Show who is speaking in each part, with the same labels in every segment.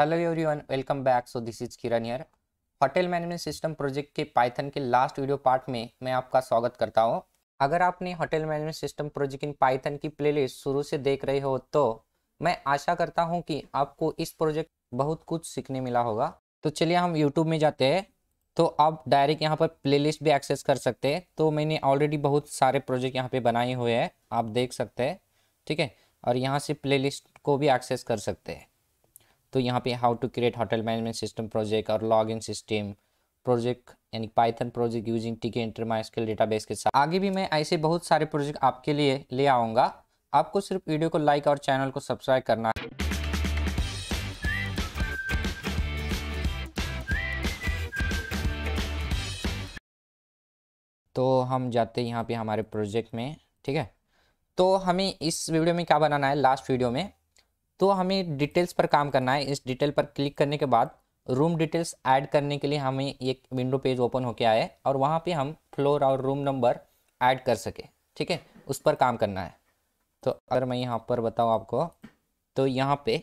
Speaker 1: hello everyone welcome back so this is Kiran your hotel management system project के Python के last video part में मैं आपका स्वागत करता हूँ अगर आपने hotel management system project in Python की प्लेलिस्ट शुरू से देख रहे हो तो मैं आशा करता हूँ कि आपको इस प्रोजेक्ट बहुत कुछ सीखने मिला होगा तो चलिए हम यूट्यूब में जाते हैं तो आप डायरेक्ट यहाँ पर प्ले भी एक्सेस कर सकते हैं तो मैंने ऑलरेडी बहुत सारे प्रोजेक्ट यहाँ पर बनाए हुए हैं आप देख सकते हैं ठीक है और यहाँ से प्ले को भी एक्सेस कर सकते हैं तो यहाँ पे how to create hotel management system project और लॉग इन सिस्टम प्रोजेक्ट यानी Python project using TK inter MySQL database के साथ आगे भी मैं ऐसे बहुत सारे प्रोजेक्ट आपके लिए ले आऊँगा आपको सिर्फ वीडियो को लाइक और चैनल को सब्सक्राइब करना है तो हम जाते हैं यहाँ पे हमारे प्रोजेक्ट में ठीक है तो हमें इस वीडियो में क्या बनाना है लास्ट वीडियो में तो हमें डिटेल्स पर काम करना है इस डिटेल पर क्लिक करने के बाद रूम डिटेल्स ऐड करने के लिए हमें एक विंडो पेज ओपन होके आए और वहाँ पे हम फ्लोर और रूम नंबर ऐड कर सके ठीक है उस पर काम करना है तो अगर मैं यहाँ पर बताऊँ आपको तो यहाँ पे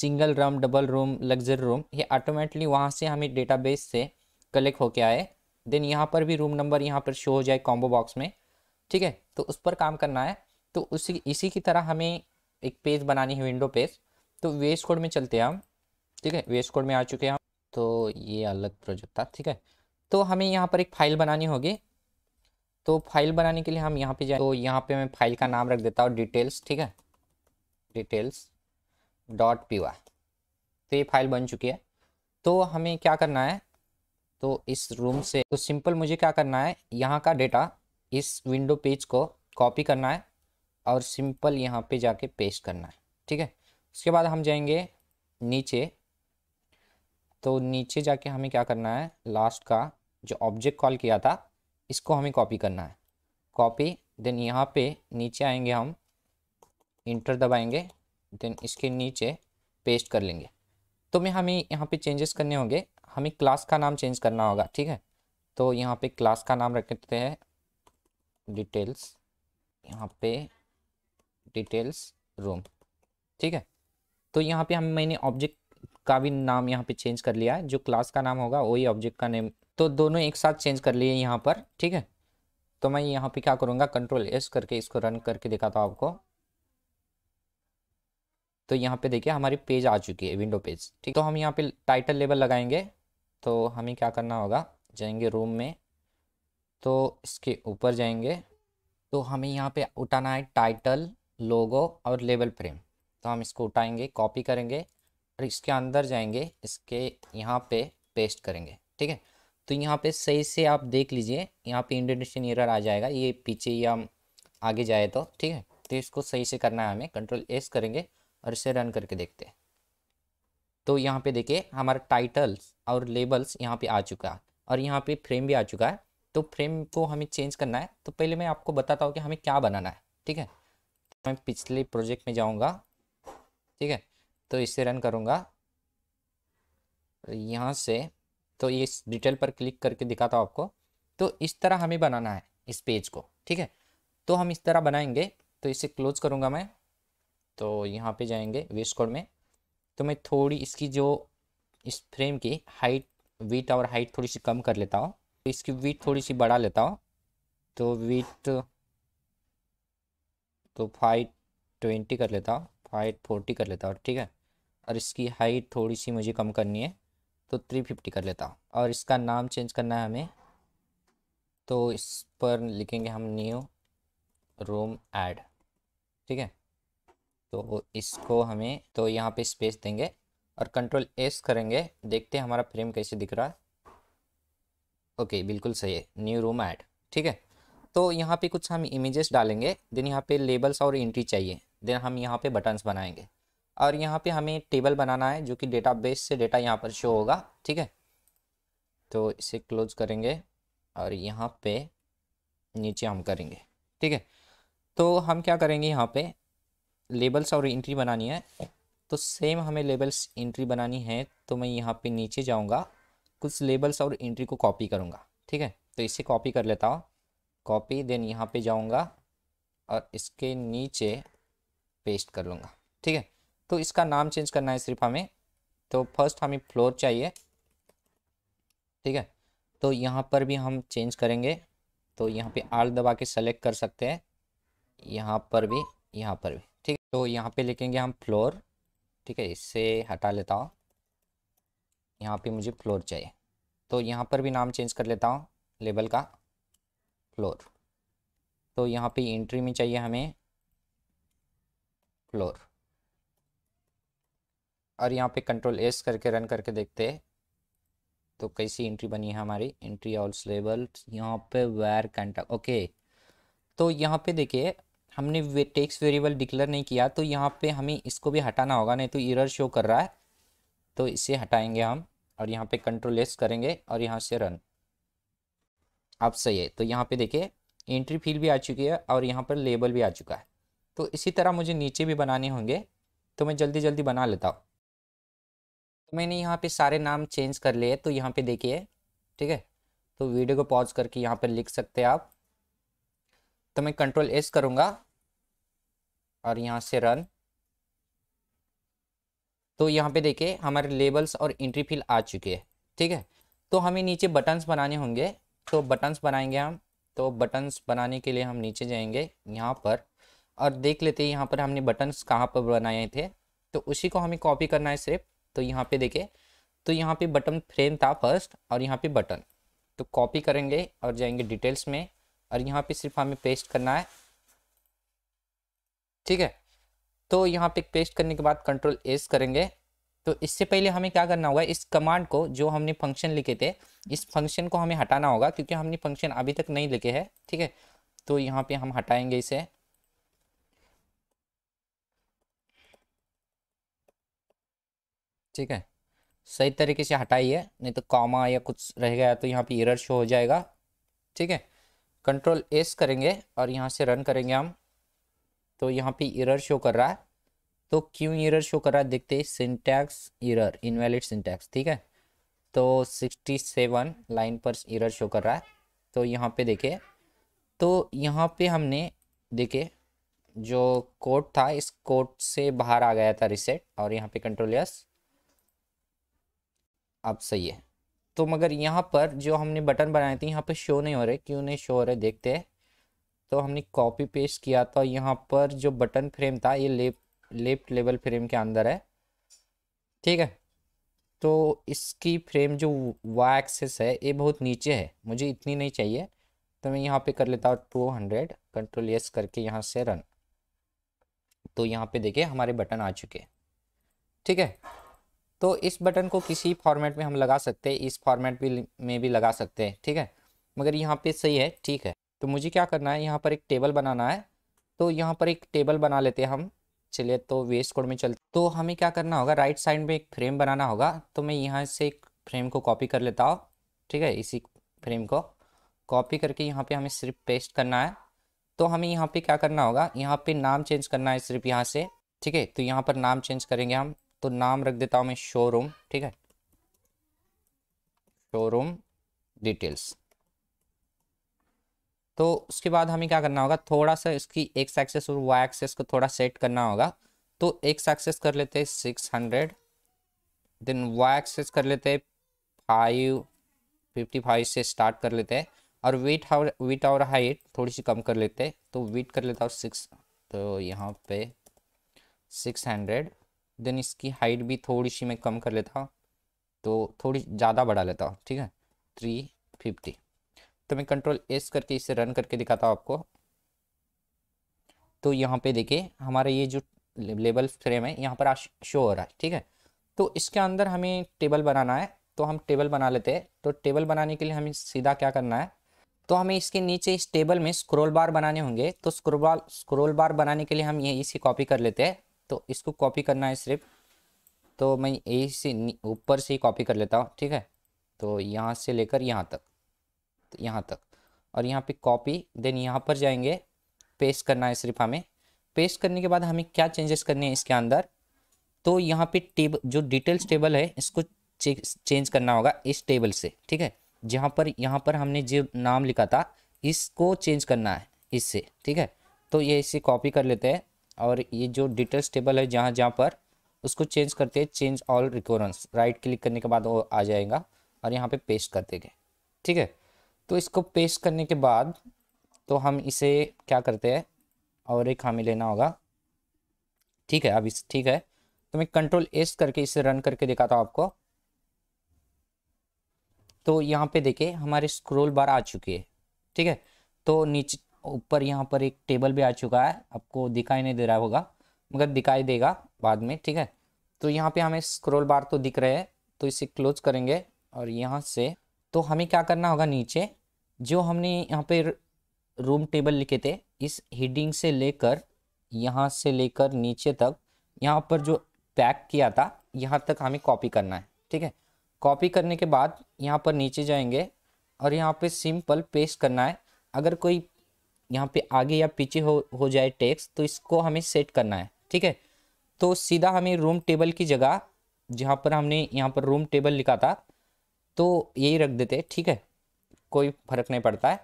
Speaker 1: single room double room luxury room ये ऑटोमेटिकली वहाँ से हमें डेटा से कलेक्ट होके आए देन यहाँ पर भी रूम नंबर यहाँ पर शो हो जाए कॉम्बो बॉक्स में ठीक है तो उस पर काम करना है तो उसी इसी की तरह हमें एक पेज बनानी है विंडो पेज तो वेस्ट कोड में चलते हैं हम ठीक है वेस्ट कोड में आ चुके हैं हम तो ये अलग प्रोजेक्ट था ठीक है तो हमें यहाँ पर एक फाइल बनानी होगी तो फाइल बनाने के लिए हम यहाँ पे जाए तो यहाँ पे मैं फाइल का नाम रख देता हूँ डिटेल्स ठीक है डिटेल्स डॉट पी तो ये फाइल बन चुकी है तो हमें क्या करना है तो इस रूम से तो सिंपल मुझे क्या करना है यहाँ का डेटा इस विंडो पेज को कॉपी करना है और सिंपल यहाँ पे जाके पेस्ट करना है ठीक है उसके बाद हम जाएंगे नीचे तो नीचे जाके हमें क्या करना है लास्ट का जो ऑब्जेक्ट कॉल किया था इसको हमें कॉपी करना है कॉपी देन यहाँ पे नीचे आएंगे हम इंटर दबाएंगे देन इसके नीचे पेस्ट कर लेंगे तो मैं हमें यहाँ पे चेंजेस करने होंगे हमें क्लास का नाम चेंज करना होगा ठीक है तो यहाँ पे क्लास का नाम रखते हैं डिटेल्स यहाँ पे डिटेल्स रूम ठीक है तो यहाँ पे हम मैंने ऑब्जेक्ट का भी नाम यहाँ पे चेंज कर लिया है जो क्लास का नाम होगा वही ऑब्जेक्ट का नेम तो दोनों एक साथ चेंज कर लिए यहाँ पर ठीक है तो मैं यहाँ पे क्या करूँगा कंट्रोल एस करके इसको रन करके दिखाता हूँ आपको तो यहाँ पे देखिए हमारी पेज आ चुकी है विंडो पेज ठीक तो हम यहाँ पे टाइटल लेबल लगाएंगे तो हमें क्या करना होगा जाएंगे रूम में तो इसके ऊपर जाएंगे तो हमें यहाँ पे उठाना है टाइटल लोगो और लेबल फ्रेम तो हम इसको उठाएंगे कॉपी करेंगे और इसके अंदर जाएंगे इसके यहाँ पे पेस्ट करेंगे ठीक है तो यहाँ पे सही से आप देख लीजिए यहाँ पे इंडोनेशियन एरर आ जाएगा ये पीछे या आगे जाए तो ठीक है तो इसको सही से करना है हमें कंट्रोल एस करेंगे और इसे रन करके देखते हैं तो यहाँ पे देखिए हमारा टाइटल्स और लेबल्स यहाँ पे आ चुका है और यहाँ पे फ्रेम भी आ चुका है तो फ्रेम को हमें चेंज करना है तो पहले मैं आपको बताता हूँ कि हमें क्या बनाना है ठीक है मैं पिछले प्रोजेक्ट में जाऊंगा ठीक है तो इसे रन करूंगा यहाँ से तो ये डिटेल पर क्लिक करके दिखाता हूँ आपको तो इस तरह हमें बनाना है इस पेज को ठीक है तो हम इस तरह बनाएंगे तो इसे क्लोज करूँगा मैं तो यहाँ पे जाएंगे वेस्ट कोड में तो मैं थोड़ी इसकी जो इस फ्रेम की हाइट वीट और हाइट थोड़ी सी कम कर लेता हूँ इसकी वीट थोड़ी सी बढ़ा लेता हूँ तो वीट तो फाइव ट्वेंटी कर लेता हूँ फाइव फोर्टी कर लेता हूँ ठीक है और इसकी हाइट थोड़ी सी मुझे कम करनी है तो थ्री फिफ्टी कर लेता हूँ और इसका नाम चेंज करना है हमें तो इस पर लिखेंगे हम न्यू रोम ऐड ठीक है तो इसको हमें तो यहाँ पे स्पेस देंगे और कंट्रोल एस करेंगे देखते हैं हमारा फ्रेम कैसे दिख रहा है ओके बिल्कुल सही है न्यू रूम ऐड ठीक है तो यहाँ पे कुछ हम इमेजेस डालेंगे देन यहाँ पे लेबल्स और एंट्री चाहिए देन हम यहाँ पे बटन्स बनाएंगे और यहाँ पे हमें टेबल बनाना है जो कि डेटाबेस से डेटा यहाँ पर शो होगा ठीक है तो इसे क्लोज करेंगे और यहाँ पे नीचे हम करेंगे ठीक है तो हम क्या करेंगे यहाँ पे लेबल्स और इंट्री बनानी है तो सेम हमें लेबल्स एंट्री बनानी है तो मैं यहाँ पे नीचे जाऊँगा कुछ लेबल्स और इंट्री को कॉपी करूँगा ठीक है तो इसे कॉपी कर लेता हूँ कॉपी देन यहाँ पे जाऊँगा और इसके नीचे पेस्ट कर लूँगा ठीक है तो इसका नाम चेंज करना है सिर्फ हमें तो फर्स्ट हमें फ्लोर चाहिए ठीक है तो यहाँ पर भी हम चेंज करेंगे तो यहाँ पे आल दबा के सेलेक्ट कर सकते हैं यहाँ पर भी यहाँ पर भी ठीक है तो यहाँ पे लिखेंगे हम फ्लोर ठीक है इससे हटा लेता हूँ यहाँ पे मुझे फ्लोर चाहिए तो यहाँ पर भी नाम चेंज कर लेता हूँ लेबल का फ्लोर तो यहाँ पे एंट्री में चाहिए हमें फ्लोर और यहाँ पे कंट्रोल एस करके रन करके देखते तो कैसी एंट्री बनी है हमारी एंट्री ऑल्स लेबल यहाँ पे वेयर कंटेक्ट ओके तो यहाँ पे देखिए हमने वे, टेक्स वेरिएबल डिक्लेयर नहीं किया तो यहाँ पे हमें इसको भी हटाना होगा नहीं तो इरर शो कर रहा है तो इसे हटाएंगे हम और यहाँ पे कंट्रोल एस करेंगे और यहाँ से रन आप सही है तो यहाँ पे देखिए एंट्री फील भी आ चुकी है और यहाँ पर लेबल भी आ चुका है तो इसी तरह मुझे नीचे भी बनाने होंगे तो मैं जल्दी जल्दी बना लेता हूँ तो मैंने यहाँ पे सारे नाम चेंज कर लिए तो यहाँ पे देखिए ठीक है तो वीडियो को पॉज करके यहाँ पर लिख सकते हैं आप तो मैं कंट्रोल एस करूँगा और यहाँ से रन तो यहाँ पे देखिए हमारे लेबल्स और एंट्री फील आ चुके हैं ठीक है तो हमें नीचे बटन्स बनाने होंगे तो बटन्स बनाएंगे हम तो बटन्स बनाने के लिए हम नीचे जाएंगे यहाँ पर और देख लेते हैं यहाँ पर हमने बटन्स कहाँ पर बनाए थे तो उसी को हमें कॉपी करना है सिर्फ तो यहाँ पे देखे तो यहाँ पे बटन फ्रेम था फर्स्ट और यहाँ पे बटन तो कॉपी करेंगे और जाएंगे डिटेल्स में और यहाँ पे सिर्फ हमें पेस्ट करना है ठीक है तो यहाँ पे पेस्ट करने के बाद कंट्रोल एस करेंगे तो इससे पहले हमें क्या करना होगा इस कमांड को जो हमने फंक्शन लिखे थे इस फंक्शन को हमें हटाना होगा क्योंकि हमने फंक्शन अभी तक नहीं लिखे है ठीक है तो यहाँ पे हम हटाएंगे इसे ठीक है सही तरीके से हटाइए नहीं तो कॉमा या कुछ रह गया तो यहाँ पे एरर शो हो जाएगा ठीक है कंट्रोल एस करेंगे और यहाँ से रन करेंगे हम तो यहाँ पे एरर शो कर रहा है तो क्यों एरर शो कर रहा है देखते हैं सिंटैक्स एरर इनवैलिड सिंटैक्स ठीक है तो 67 लाइन पर एरर शो कर रहा है तो यहाँ पे देखे तो यहाँ पे हमने देखे जो कोड था इस कोड से बाहर आ गया था रिसेट और यहाँ पे कंट्रोल यस अब सही है तो मगर यहाँ पर जो हमने बटन बनाए थे यहाँ पे शो नहीं हो रहे क्यों नहीं शो हो रहे देखते हैं तो हमने कॉपी पेस्ट किया था यहाँ पर जो बटन फ्रेम था ये लेफ्ट लेफ्ट लेवल फ्रेम के अंदर है ठीक है तो इसकी फ्रेम जो वाई एक्सेस है ये बहुत नीचे है मुझे इतनी नहीं चाहिए तो मैं यहाँ पे कर लेता हूँ टू हंड्रेड कंट्रोल यस करके यहाँ से रन तो यहाँ पे देखिए हमारे बटन आ चुके ठीक है तो इस बटन को किसी फॉर्मेट में हम लगा सकते हैं इस फॉर्मेट भी में भी लगा सकते हैं ठीक है मगर यहाँ पे सही है ठीक है तो मुझे क्या करना है यहाँ पर एक टेबल बनाना है तो यहाँ पर एक टेबल बना लेते हैं हम चलिए तो वेस्ट कोड में चलते तो हमें क्या करना होगा राइट साइड में एक फ्रेम बनाना होगा तो मैं यहाँ से एक फ्रेम को कॉपी कर लेता हूँ ठीक है इसी फ्रेम को कॉपी करके यहाँ पे हमें सिर्फ पेस्ट करना है तो हमें यहाँ पे क्या करना होगा यहाँ पे नाम चेंज करना है सिर्फ यहाँ से ठीक है तो यहाँ पर नाम चेंज करेंगे हम तो नाम रख देता हूँ मैं शोरूम ठीक है शोरूम डिटेल्स तो उसके बाद हमें क्या करना होगा थोड़ा सा इसकी एक सक्सेस और वाई एक्सेस को थोड़ा सेट करना होगा तो एक सक्सेस कर लेते हैं six hundred then Y axis कर लेते हैं फाइव फिफ्टी फाइव से स्टार्ट कर लेते हैं और वेट और वेट और हाइट थोड़ी सी कम कर लेते हैं तो वेट कर लेता हूँ सिक्स तो यहाँ पे सिक्स हंड्रेड देन इसकी हाइट भी थोड़ी सी मैं कम कर लेता हूँ तो थोड़ी ज़्यादा बढ़ा लेता हूँ ठीक है थ्री फिफ्टी तो मैं कंट्रोल एस करके इसे रन करके दिखाता हूँ आपको तो यहाँ पे देखिए हमारा ये जो लेबल फ्रेम है यहाँ पर शो हो रहा है ठीक है तो इसके अंदर हमें टेबल बनाना है तो हम टेबल बना लेते हैं तो टेबल बनाने के लिए हमें सीधा क्या करना है तो हमें इसके नीचे इस टेबल में स्क्रोल बार बनाने होंगे तो स्क्रोल बार स्क्रोल बार बनाने के लिए हम ये इसे कॉपी कर लेते हैं तो इसको कॉपी करना है सिर्फ तो मैं यही से ऊपर से ही कॉपी कर लेता हूँ ठीक है तो यहाँ से लेकर यहाँ तक यहाँ तक और यहाँ पे कॉपी देन यहाँ पर जाएंगे पेस्ट करना है सिर्फ हमें पेस्ट करने के बाद हमें क्या चेंजेस करने हैं इसके अंदर तो यहाँ पे टेबल जो डिटेल्स टेबल है इसको चेंज करना होगा इस टेबल से ठीक है जहाँ पर यहाँ पर हमने जो नाम लिखा था इसको चेंज करना है इससे ठीक है तो ये इसे कॉपी कर लेते हैं और ये जो डिटेल्स टेबल है जहाँ जहाँ पर उसको चेंज करते हैं change all occurrences right click करने के बाद वो आ जाएगा और यहाँ पे पेस्ट कर देंगे ठीक है तो इसको पेस्ट करने के बाद तो हम इसे क्या करते हैं और एक हमें लेना होगा ठीक है अब इस ठीक है तो मैं कंट्रोल एस करके इसे रन करके दिखाता हूँ आपको तो यहाँ पे देखे हमारे स्क्रोल बार आ चुकी है ठीक है तो नीचे ऊपर यहाँ पर एक टेबल भी आ चुका है आपको दिखाई नहीं दे रहा होगा मगर दिखाई देगा बाद में ठीक है तो यहाँ पे हमें स्क्रोल बार तो दिख रहे हैं तो इसे क्लोज करेंगे और यहाँ से तो हमें क्या करना होगा नीचे जो हमने यहाँ पे रूम टेबल लिखे थे इस हीडिंग से लेकर यहाँ से लेकर नीचे तक यहाँ पर जो पैक किया था यहाँ तक हमें कॉपी करना है ठीक है कॉपी करने के बाद यहाँ पर नीचे जाएंगे और यहाँ पे सिंपल पेस्ट करना है अगर कोई यहाँ पे आगे या पीछे हो हो जाए टेक्स्ट तो इसको हमें सेट करना है ठीक है तो सीधा हमें रूम टेबल की जगह जहाँ पर हमने यहाँ पर रूम टेबल लिखा था तो यही रख देते ठीक है कोई फर्क नहीं पड़ता है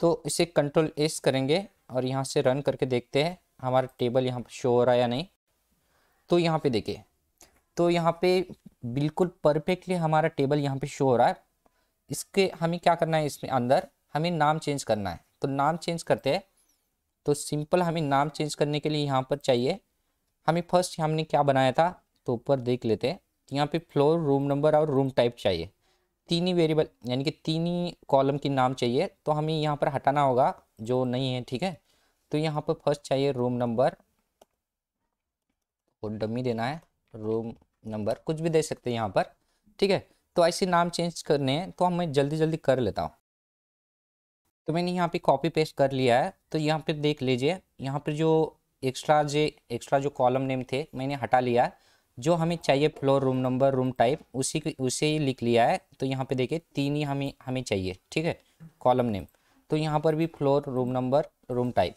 Speaker 1: तो इसे कंट्रोल एस करेंगे और यहाँ से रन करके देखते हैं हमारा टेबल यहाँ पर शो हो रहा है या नहीं तो यहाँ पे देखिए तो यहाँ पे बिल्कुल परफेक्टली हमारा टेबल यहाँ पे शो हो रहा है इसके हमें क्या करना है इसमें अंदर हमें नाम चेंज करना है तो नाम चेंज करते हैं तो सिंपल हमें नाम चेंज करने के लिए यहाँ पर चाहिए हमें फर्स्ट हमने क्या बनाया था तो ऊपर देख लेते हैं यहाँ पे फ्लोर रूम नंबर और रूम टाइप चाहिए तीन ही वेरिएबल यानी कि तीन ही कॉलम के नाम चाहिए तो हमें यहाँ पर हटाना होगा जो नहीं है ठीक है तो यहाँ पर फर्स्ट चाहिए रूम नंबर और डमी देना है रूम नंबर कुछ भी दे सकते हैं यहाँ पर ठीक है तो ऐसे नाम चेंज करने हैं तो हम मैं जल्दी जल्दी कर लेता हूँ तो मैंने यहाँ पे कॉपी पेस्ट कर लिया है तो यहाँ पे देख लीजिए यहाँ पर जो एक्स्ट्रा जे एक्स्ट्रा जो कॉलम नेम थे मैंने हटा लिया है जो हमें चाहिए floor room number room type उसी की उसे ही लिख लिया है तो यहाँ पे देखिए तीन ही हमें हमें चाहिए ठीक है कॉलम नेम तो यहाँ पर भी floor room number room type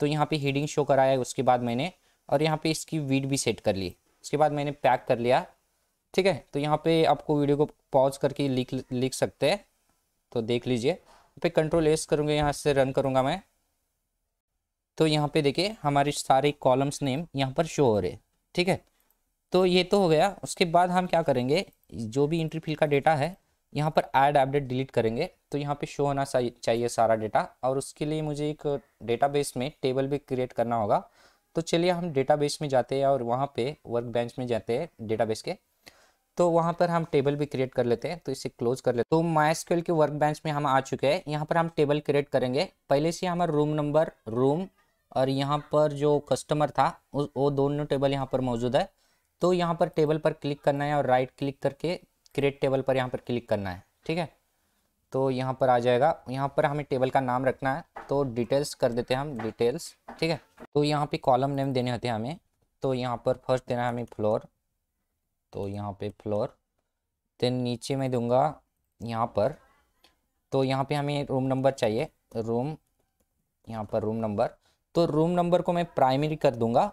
Speaker 1: तो यहाँ पे हीडिंग शो कराया है उसके बाद मैंने और यहाँ पे इसकी वीड भी सेट कर ली उसके बाद मैंने पैक कर लिया ठीक है तो यहाँ पे आपको वीडियो को पॉज करके लिख लिख सकते हैं तो देख लीजिए पे कंट्रोल एस करूँगा यहाँ से रन करूँगा मैं तो यहाँ पे देखिए हमारे सारे कॉलम्स नेम यहाँ पर शो हो रहे ठीक है तो ये तो हो गया उसके बाद हम क्या करेंगे जो भी इंट्री फिल का डेटा है यहाँ पर ऐड अपडेट डिलीट करेंगे तो यहाँ पे शो होना चाहिए सारा डेटा और उसके लिए मुझे एक डेटाबेस में टेबल भी क्रिएट करना होगा तो चलिए हम डेटाबेस में जाते हैं और वहाँ पे वर्क बेंच में जाते हैं डेटाबेस के तो वहाँ पर हम टेबल भी क्रिएट कर लेते हैं तो इसे क्लोज कर लेते हैं तो माइस्क्यूएल के वर्क बेंच में हम आ चुके हैं यहाँ पर हम टेबल क्रिएट करेंगे पहले से हमारा रूम नंबर रूम और यहाँ पर जो कस्टमर था वो दोनों टेबल यहाँ पर मौजूद है तो यहाँ पर टेबल पर क्लिक करना है और राइट क्लिक करके क्रिएट टेबल पर यहाँ पर क्लिक करना है ठीक है तो यहाँ पर आ जाएगा यहाँ पर हमें टेबल का नाम रखना है तो डिटेल्स कर देते हैं हम डिटेल्स ठीक है तो यहाँ पे कॉलम नेम देने होते हैं हमें तो यहाँ पर फर्स्ट देना है हमें फ्लोर तो यहाँ पे फ्लोर देन नीचे मैं दूंगा यहाँ पर तो यहाँ पे हमें रूम नंबर चाहिए रूम यहाँ पर रूम नंबर तो रूम नंबर को मैं प्राइमरी कर दूंगा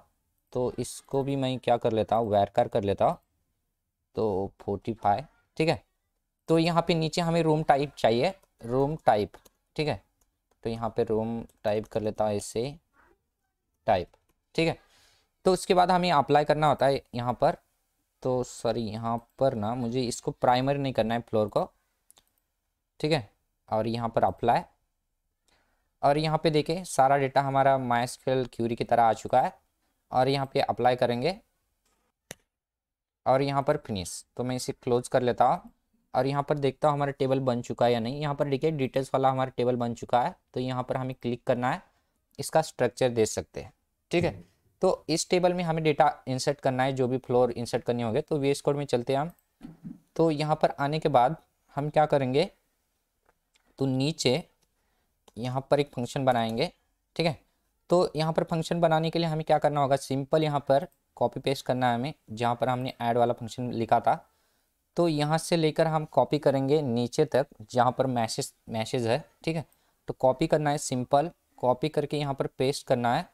Speaker 1: तो इसको भी मैं क्या कर लेता हूँ वैरकार कर लेता हूँ तो फोर्टी फाइव ठीक है तो यहाँ पे नीचे हमें रूम टाइप चाहिए रूम टाइप ठीक है तो यहाँ पे रूम टाइप कर लेता हूँ ऐसे टाइप ठीक है तो उसके बाद हमें अप्लाई करना होता है यहाँ पर तो सॉरी यहाँ पर ना मुझे इसको प्राइमरी नहीं करना है फ्लोर को ठीक है और यहाँ पर अप्लाई और यहाँ पे देखें सारा डेटा हमारा माइस्केल क्यूरी की तरह आ चुका है और यहाँ पे अप्लाई करेंगे और यहाँ पर फिनिश तो मैं इसे क्लोज कर लेता हूँ और यहाँ पर देखता हूँ हमारा टेबल बन चुका है या नहीं यहाँ पर देखिए डिटेल्स वाला हमारा टेबल बन चुका है तो यहाँ पर हमें क्लिक करना है इसका स्ट्रक्चर दे सकते हैं ठीक है तो इस टेबल में हमें डेटा इंसर्ट करना है जो भी फ्लोर इंसर्ट करने होंगे तो वी कोड में चलते हैं हम तो यहाँ पर आने के बाद हम क्या करेंगे तो नीचे यहाँ पर एक फंक्शन बनाएंगे ठीक है तो यहाँ पर फंक्शन बनाने के लिए हमें क्या करना होगा सिंपल यहाँ पर कॉपी पेस्ट करना है हमें जहाँ पर हमने ऐड वाला फंक्शन लिखा था तो यहाँ से लेकर हम कॉपी करेंगे नीचे तक जहाँ पर मैसेज मैसेज है ठीक है तो कॉपी करना है सिंपल कॉपी करके यहाँ पर पेस्ट करना है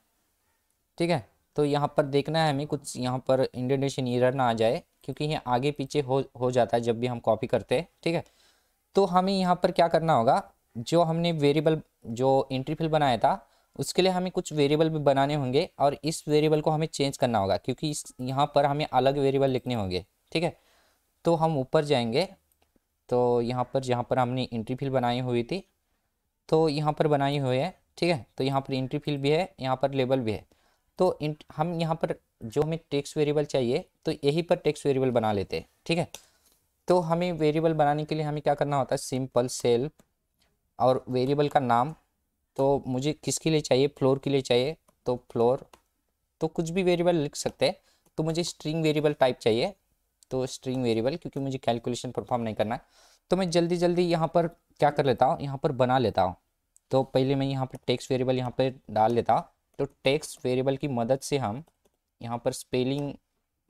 Speaker 1: ठीक है तो यहाँ पर देखना है हमें कुछ यहाँ पर इंडोनेशन ईरर ना आ जाए क्योंकि ये आगे पीछे हो हो जाता है जब भी हम कॉपी करते हैं ठीक है तो हमें यहाँ पर क्या करना होगा जो हमने वेरिएबल जो एंट्री फिल बनाया था उसके लिए हमें कुछ वेरिएबल भी बनाने होंगे और इस वेरिएबल को हमें चेंज करना होगा क्योंकि इस यहाँ पर हमें अलग वेरिएबल लिखने होंगे ठीक है तो हम ऊपर जाएंगे तो यहाँ पर जहाँ पर हमने इंट्री फिल बनाई हुई थी तो यहाँ पर बनाई हुई है ठीक है तो यहाँ पर इंट्री फिल भी है यहाँ पर लेबल भी है तो हम यहाँ पर जो हमें टेक्स वेरिएबल चाहिए तो यही पर टेक्स वेरिएबल बना लेते हैं ठीक है तो हमें वेरिएबल बनाने के लिए हमें क्या करना होता है सिंपल सेल्फ और वेरिएबल का नाम तो मुझे किसके लिए चाहिए फ्लोर के लिए चाहिए तो फ्लोर तो कुछ भी वेरिएबल लिख सकते हैं तो मुझे स्ट्रिंग वेरिएबल टाइप चाहिए तो स्ट्रिंग वेरिएबल क्योंकि मुझे कैलकुलेशन परफॉर्म नहीं करना है तो मैं जल्दी जल्दी यहाँ पर क्या कर लेता हूँ यहाँ पर बना लेता हूँ तो पहले मैं यहाँ पर टेक्स वेरिएबल यहाँ पर डाल लेता तो टेक्स वेरिएबल की मदद से हम यहाँ पर स्पेलिंग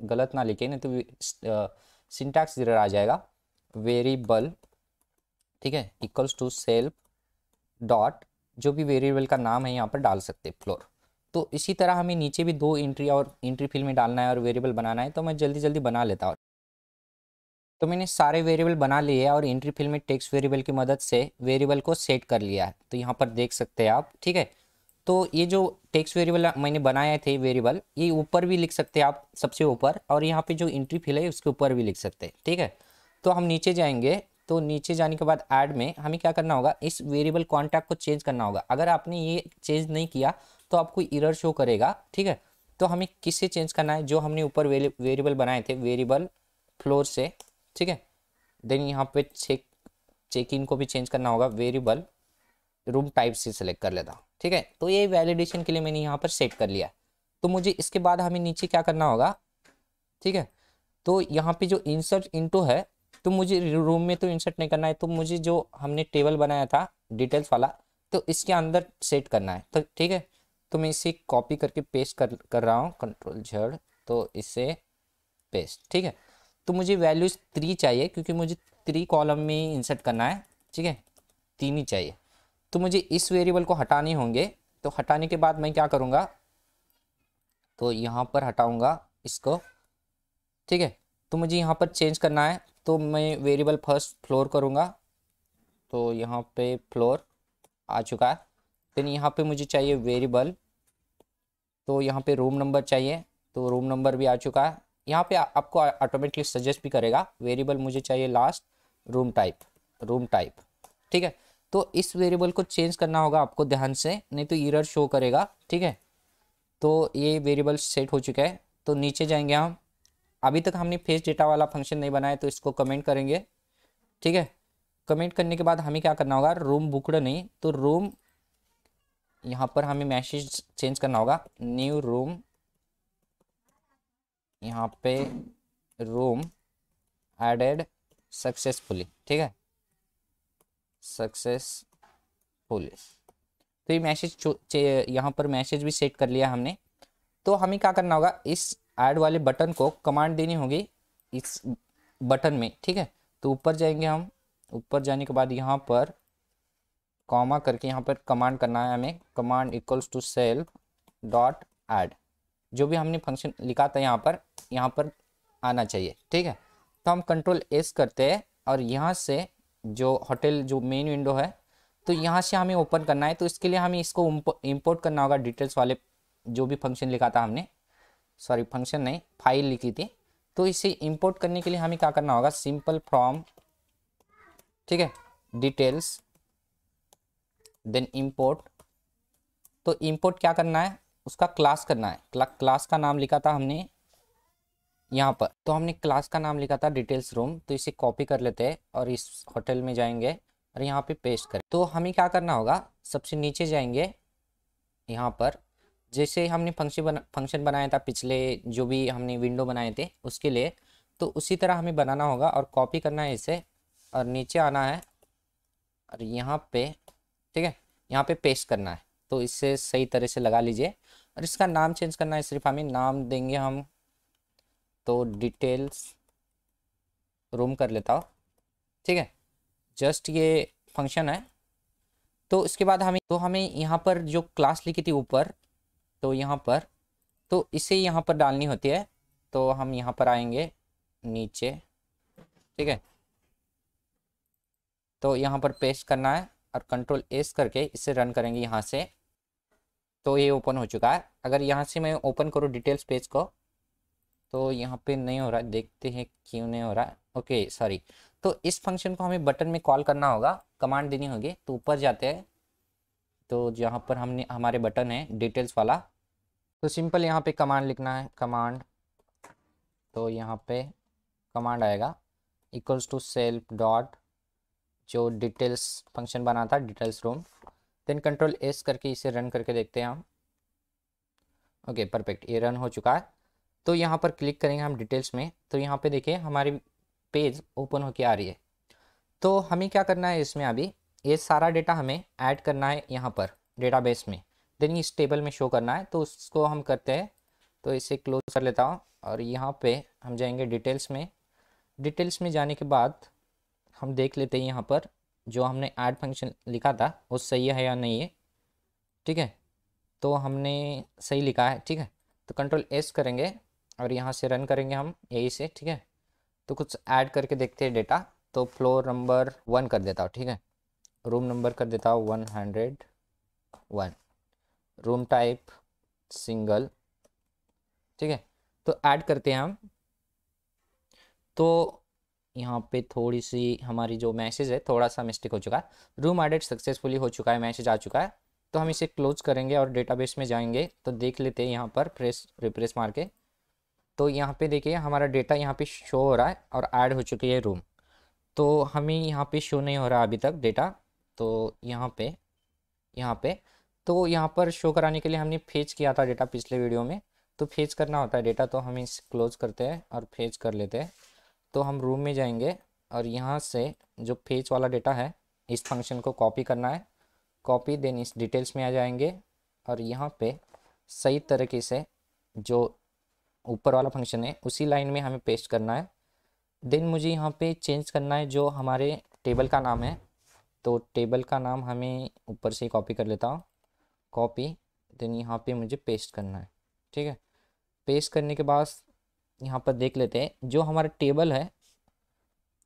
Speaker 1: गलत ना लिखे नहीं तो सिंटैक्स जर आ जाएगा वेरिएबल ठीक है इक्वल्स टू सेल्फ डॉट जो भी वेरिएबल का नाम है यहाँ पर डाल सकते हैं फ्लोर तो इसी तरह हमें नीचे भी दो एंट्री और एंट्री फील्ड में डालना है और वेरिएबल बनाना है तो मैं जल्दी जल्दी बना लेता हूँ तो मैंने सारे वेरिएबल बना लिए और एंट्री फील्ड में टेक्स्ट वेरिएबल की मदद से वेरिएबल को सेट कर लिया है तो यहाँ पर देख सकते हैं आप ठीक है तो ये जो टेक्स्ट वेरिएबल मैंने बनाए थे वेरिएबल ये ऊपर भी लिख सकते हैं आप सबसे ऊपर और यहाँ पे जो एंट्री फील्ड है उसके ऊपर भी लिख सकते हैं ठीक है तो हम नीचे जाएंगे तो नीचे जाने के बाद ऐड में हमें क्या करना होगा इस वेरिएबल कॉन्टैक्ट को चेंज करना होगा अगर आपने ये चेंज नहीं किया तो आपको इरर शो करेगा ठीक है तो हमें किससे चेंज करना है जो हमने ऊपर वेरिएबल बनाए थे वेरिएबल फ्लोर से ठीक है देन यहाँ पे चेक चेक इन को भी चेंज करना होगा वेरिएबल रूम टाइप से सिलेक्ट कर लेता हूँ ठीक है तो ये वैलिडेशन के लिए मैंने यहाँ पर सेट कर लिया तो मुझे इसके बाद हमें नीचे क्या करना होगा ठीक है तो यहाँ पे जो इंसर्ट इनटू है तो मुझे रूम में तो इंसर्ट नहीं करना है तो मुझे जो हमने टेबल बनाया था डिटेल्स वाला तो इसके अंदर सेट करना है तो ठीक है तो मैं इसे कॉपी करके पेस्ट कर कर रहा हूँ कंट्रोल झड़ तो इसे पेस्ट ठीक है तो मुझे वैल्यूज थ्री चाहिए क्योंकि मुझे थ्री कॉलम में इंसर्ट करना है ठीक है तीन ही चाहिए तो मुझे इस वेरिएबल को हटाने होंगे तो हटाने के बाद मैं क्या करूँगा तो यहाँ पर हटाऊँगा इसको ठीक है तो मुझे यहाँ पर चेंज करना है तो मैं वेरिएबल फर्स्ट फ्लोर करूँगा तो यहाँ पे फ्लोर आ चुका है देन यहाँ पे मुझे चाहिए वेरिएबल तो यहाँ पे रूम नंबर चाहिए तो रूम नंबर भी आ चुका है यहाँ पे आपको ऑटोमेटिकली सजेस्ट भी करेगा वेरिएबल मुझे चाहिए last room type room type ठीक है तो इस वेरिएबल को चेंज करना होगा आपको ध्यान से नहीं तो ईरर शो करेगा ठीक है तो ये वेरिएबल सेट हो चुका है तो नीचे जाएंगे हम अभी तक हमने फेस डेटा वाला फंक्शन नहीं बनाया तो इसको कमेंट करेंगे ठीक है कमेंट करने के बाद हमें क्या करना होगा रूम बुकड नहीं तो रूम यहाँ पर हमें मैसेज चेंज करना होगा न्यू रूम यहाँ पे रूम एडेड सक्सेसफुली ठीक है सक्सेसफुली तो ये मैसेज यहाँ पर मैसेज भी सेट कर लिया हमने तो हमें क्या करना होगा इस ऐड वाले बटन को कमांड देनी होगी इस बटन में ठीक है तो ऊपर जाएंगे हम ऊपर जाने के बाद यहाँ पर कॉमा करके यहाँ पर कमांड करना है हमें command equals to self dot add जो भी हमने फंक्शन लिखा था यहाँ पर यहाँ पर आना चाहिए ठीक है तो हम कंट्रोल एस करते हैं और यहाँ से जो होटल जो मेन विंडो है तो यहाँ से हमें ओपन करना है तो इसके लिए हमें इसको इम्पोर्ट करना होगा डिटेल्स वाले जो भी फंक्शन लिखा था हमने सॉरी फंक्शन नहीं फाइल लिखी थी तो इसे इंपोर्ट करने के लिए हमें क्या करना होगा सिंपल फ्रॉम ठीक है डिटेल्स देन इंपोर्ट तो इंपोर्ट क्या करना है उसका क्लास करना है क्ला, क्लास का नाम लिखा था हमने यहाँ पर तो हमने क्लास का नाम लिखा था डिटेल्स रूम तो इसे कॉपी कर लेते हैं और इस होटल में जाएंगे और यहाँ पे पेस्ट करें तो हमें क्या करना होगा सबसे नीचे जाएंगे यहाँ पर जैसे हमने फंक्शन बना फंक्शन बनाया था पिछले जो भी हमने विंडो बनाए थे उसके लिए तो उसी तरह हमें बनाना होगा और कॉपी करना है इसे और नीचे आना है और यहाँ पे ठीक है यहाँ पे पेस्ट करना है तो इससे सही तरह से लगा लीजिए और इसका नाम चेंज करना है सिर्फ हमें नाम देंगे हम तो डिटेल्स रूम कर लेता हो ठीक है जस्ट ये फंक्शन है तो इसके बाद हमें तो हमें यहाँ पर जो क्लास लिखी थी ऊपर तो यहाँ पर तो इसे यहाँ पर डालनी होती है तो हम यहाँ पर आएंगे नीचे ठीक है तो यहाँ पर पेस्ट करना है और कंट्रोल एस करके इसे रन करेंगे यहाँ से तो ये ओपन हो चुका है अगर यहाँ से मैं ओपन करूँ डिटेल्स पेज को तो यहाँ पे नहीं हो रहा देखते हैं क्यों नहीं हो रहा है ओके सॉरी तो इस फंक्शन को हमें बटन में कॉल करना होगा कमांड देनी होगी तो ऊपर जाते हैं तो जहाँ पर हमने हमारे बटन है डिटेल्स वाला तो सिंपल यहाँ पे कमांड लिखना है कमांड तो यहाँ पे कमांड आएगा इक्वल्स टू सेल्फ डॉट जो डिटेल्स फंक्शन बना था details room then control S करके इसे रन करके देखते हैं हम ओके परफेक्ट ये रन हो चुका है तो यहाँ पर क्लिक करेंगे हम डिटेल्स में तो यहाँ पे देखिए हमारी पेज ओपन होके आ रही है तो हमें क्या करना है इसमें अभी ये सारा डेटा हमें ऐड करना है यहाँ पर डेटाबेस में देन इस टेबल में शो करना है तो उसको हम करते हैं तो इसे क्लोज कर लेता हूँ और यहाँ पे हम जाएंगे डिटेल्स में डिटेल्स में जाने के बाद हम देख लेते हैं यहाँ पर जो हमने ऐड फंक्शन लिखा था वो सही है या नहीं है ठीक है तो हमने सही लिखा है ठीक है तो कंट्रोल एस करेंगे और यहाँ से रन करेंगे हम यही से ठीक है तो कुछ ऐड करके देखते हैं डेटा तो फ्लोर नंबर वन कर देता हूँ ठीक है रूम नंबर कर देता हूँ one hundred one room type single ठीक है तो ऐड करते हैं हम तो यहाँ पे थोड़ी सी हमारी जो मैसेज है थोड़ा सा मिस्टेक हो चुका है रूम एडेड सक्सेसफुली हो चुका है मैसेज आ चुका है तो हम इसे क्लोज करेंगे और डेटाबेस में जाएंगे तो देख लेते हैं यहाँ पर प्रेस रिप्रेस मार के तो यहाँ पे देखिए हमारा डेटा यहाँ पे शो हो रहा है और ऐड हो चुकी है रूम तो हमें यहाँ पे शो नहीं हो रहा अभी तक डेटा तो यहाँ पे यहाँ पे तो यहाँ पर शो कराने के लिए हमने फेज किया था डेटा पिछले वीडियो में तो फेज करना होता है डेटा तो हम इस क्लोज करते हैं और फेज कर लेते हैं तो हम रूम में जाएंगे और यहाँ से जो फेज वाला डेटा है इस फंक्शन को कॉपी करना है कॉपी देन इस डिटेल्स में आ जाएंगे और यहाँ पे सही तरीके से जो ऊपर वाला फंक्शन है उसी लाइन में हमें पेस्ट करना है देन मुझे यहाँ पे चेंज करना है जो हमारे टेबल का नाम है तो टेबल का नाम हमें ऊपर से कॉपी कर लेता हूँ कॉपी देन यहाँ पे मुझे पेस्ट करना है ठीक है पेस्ट करने के बाद यहाँ पर देख लेते हैं जो हमारा टेबल है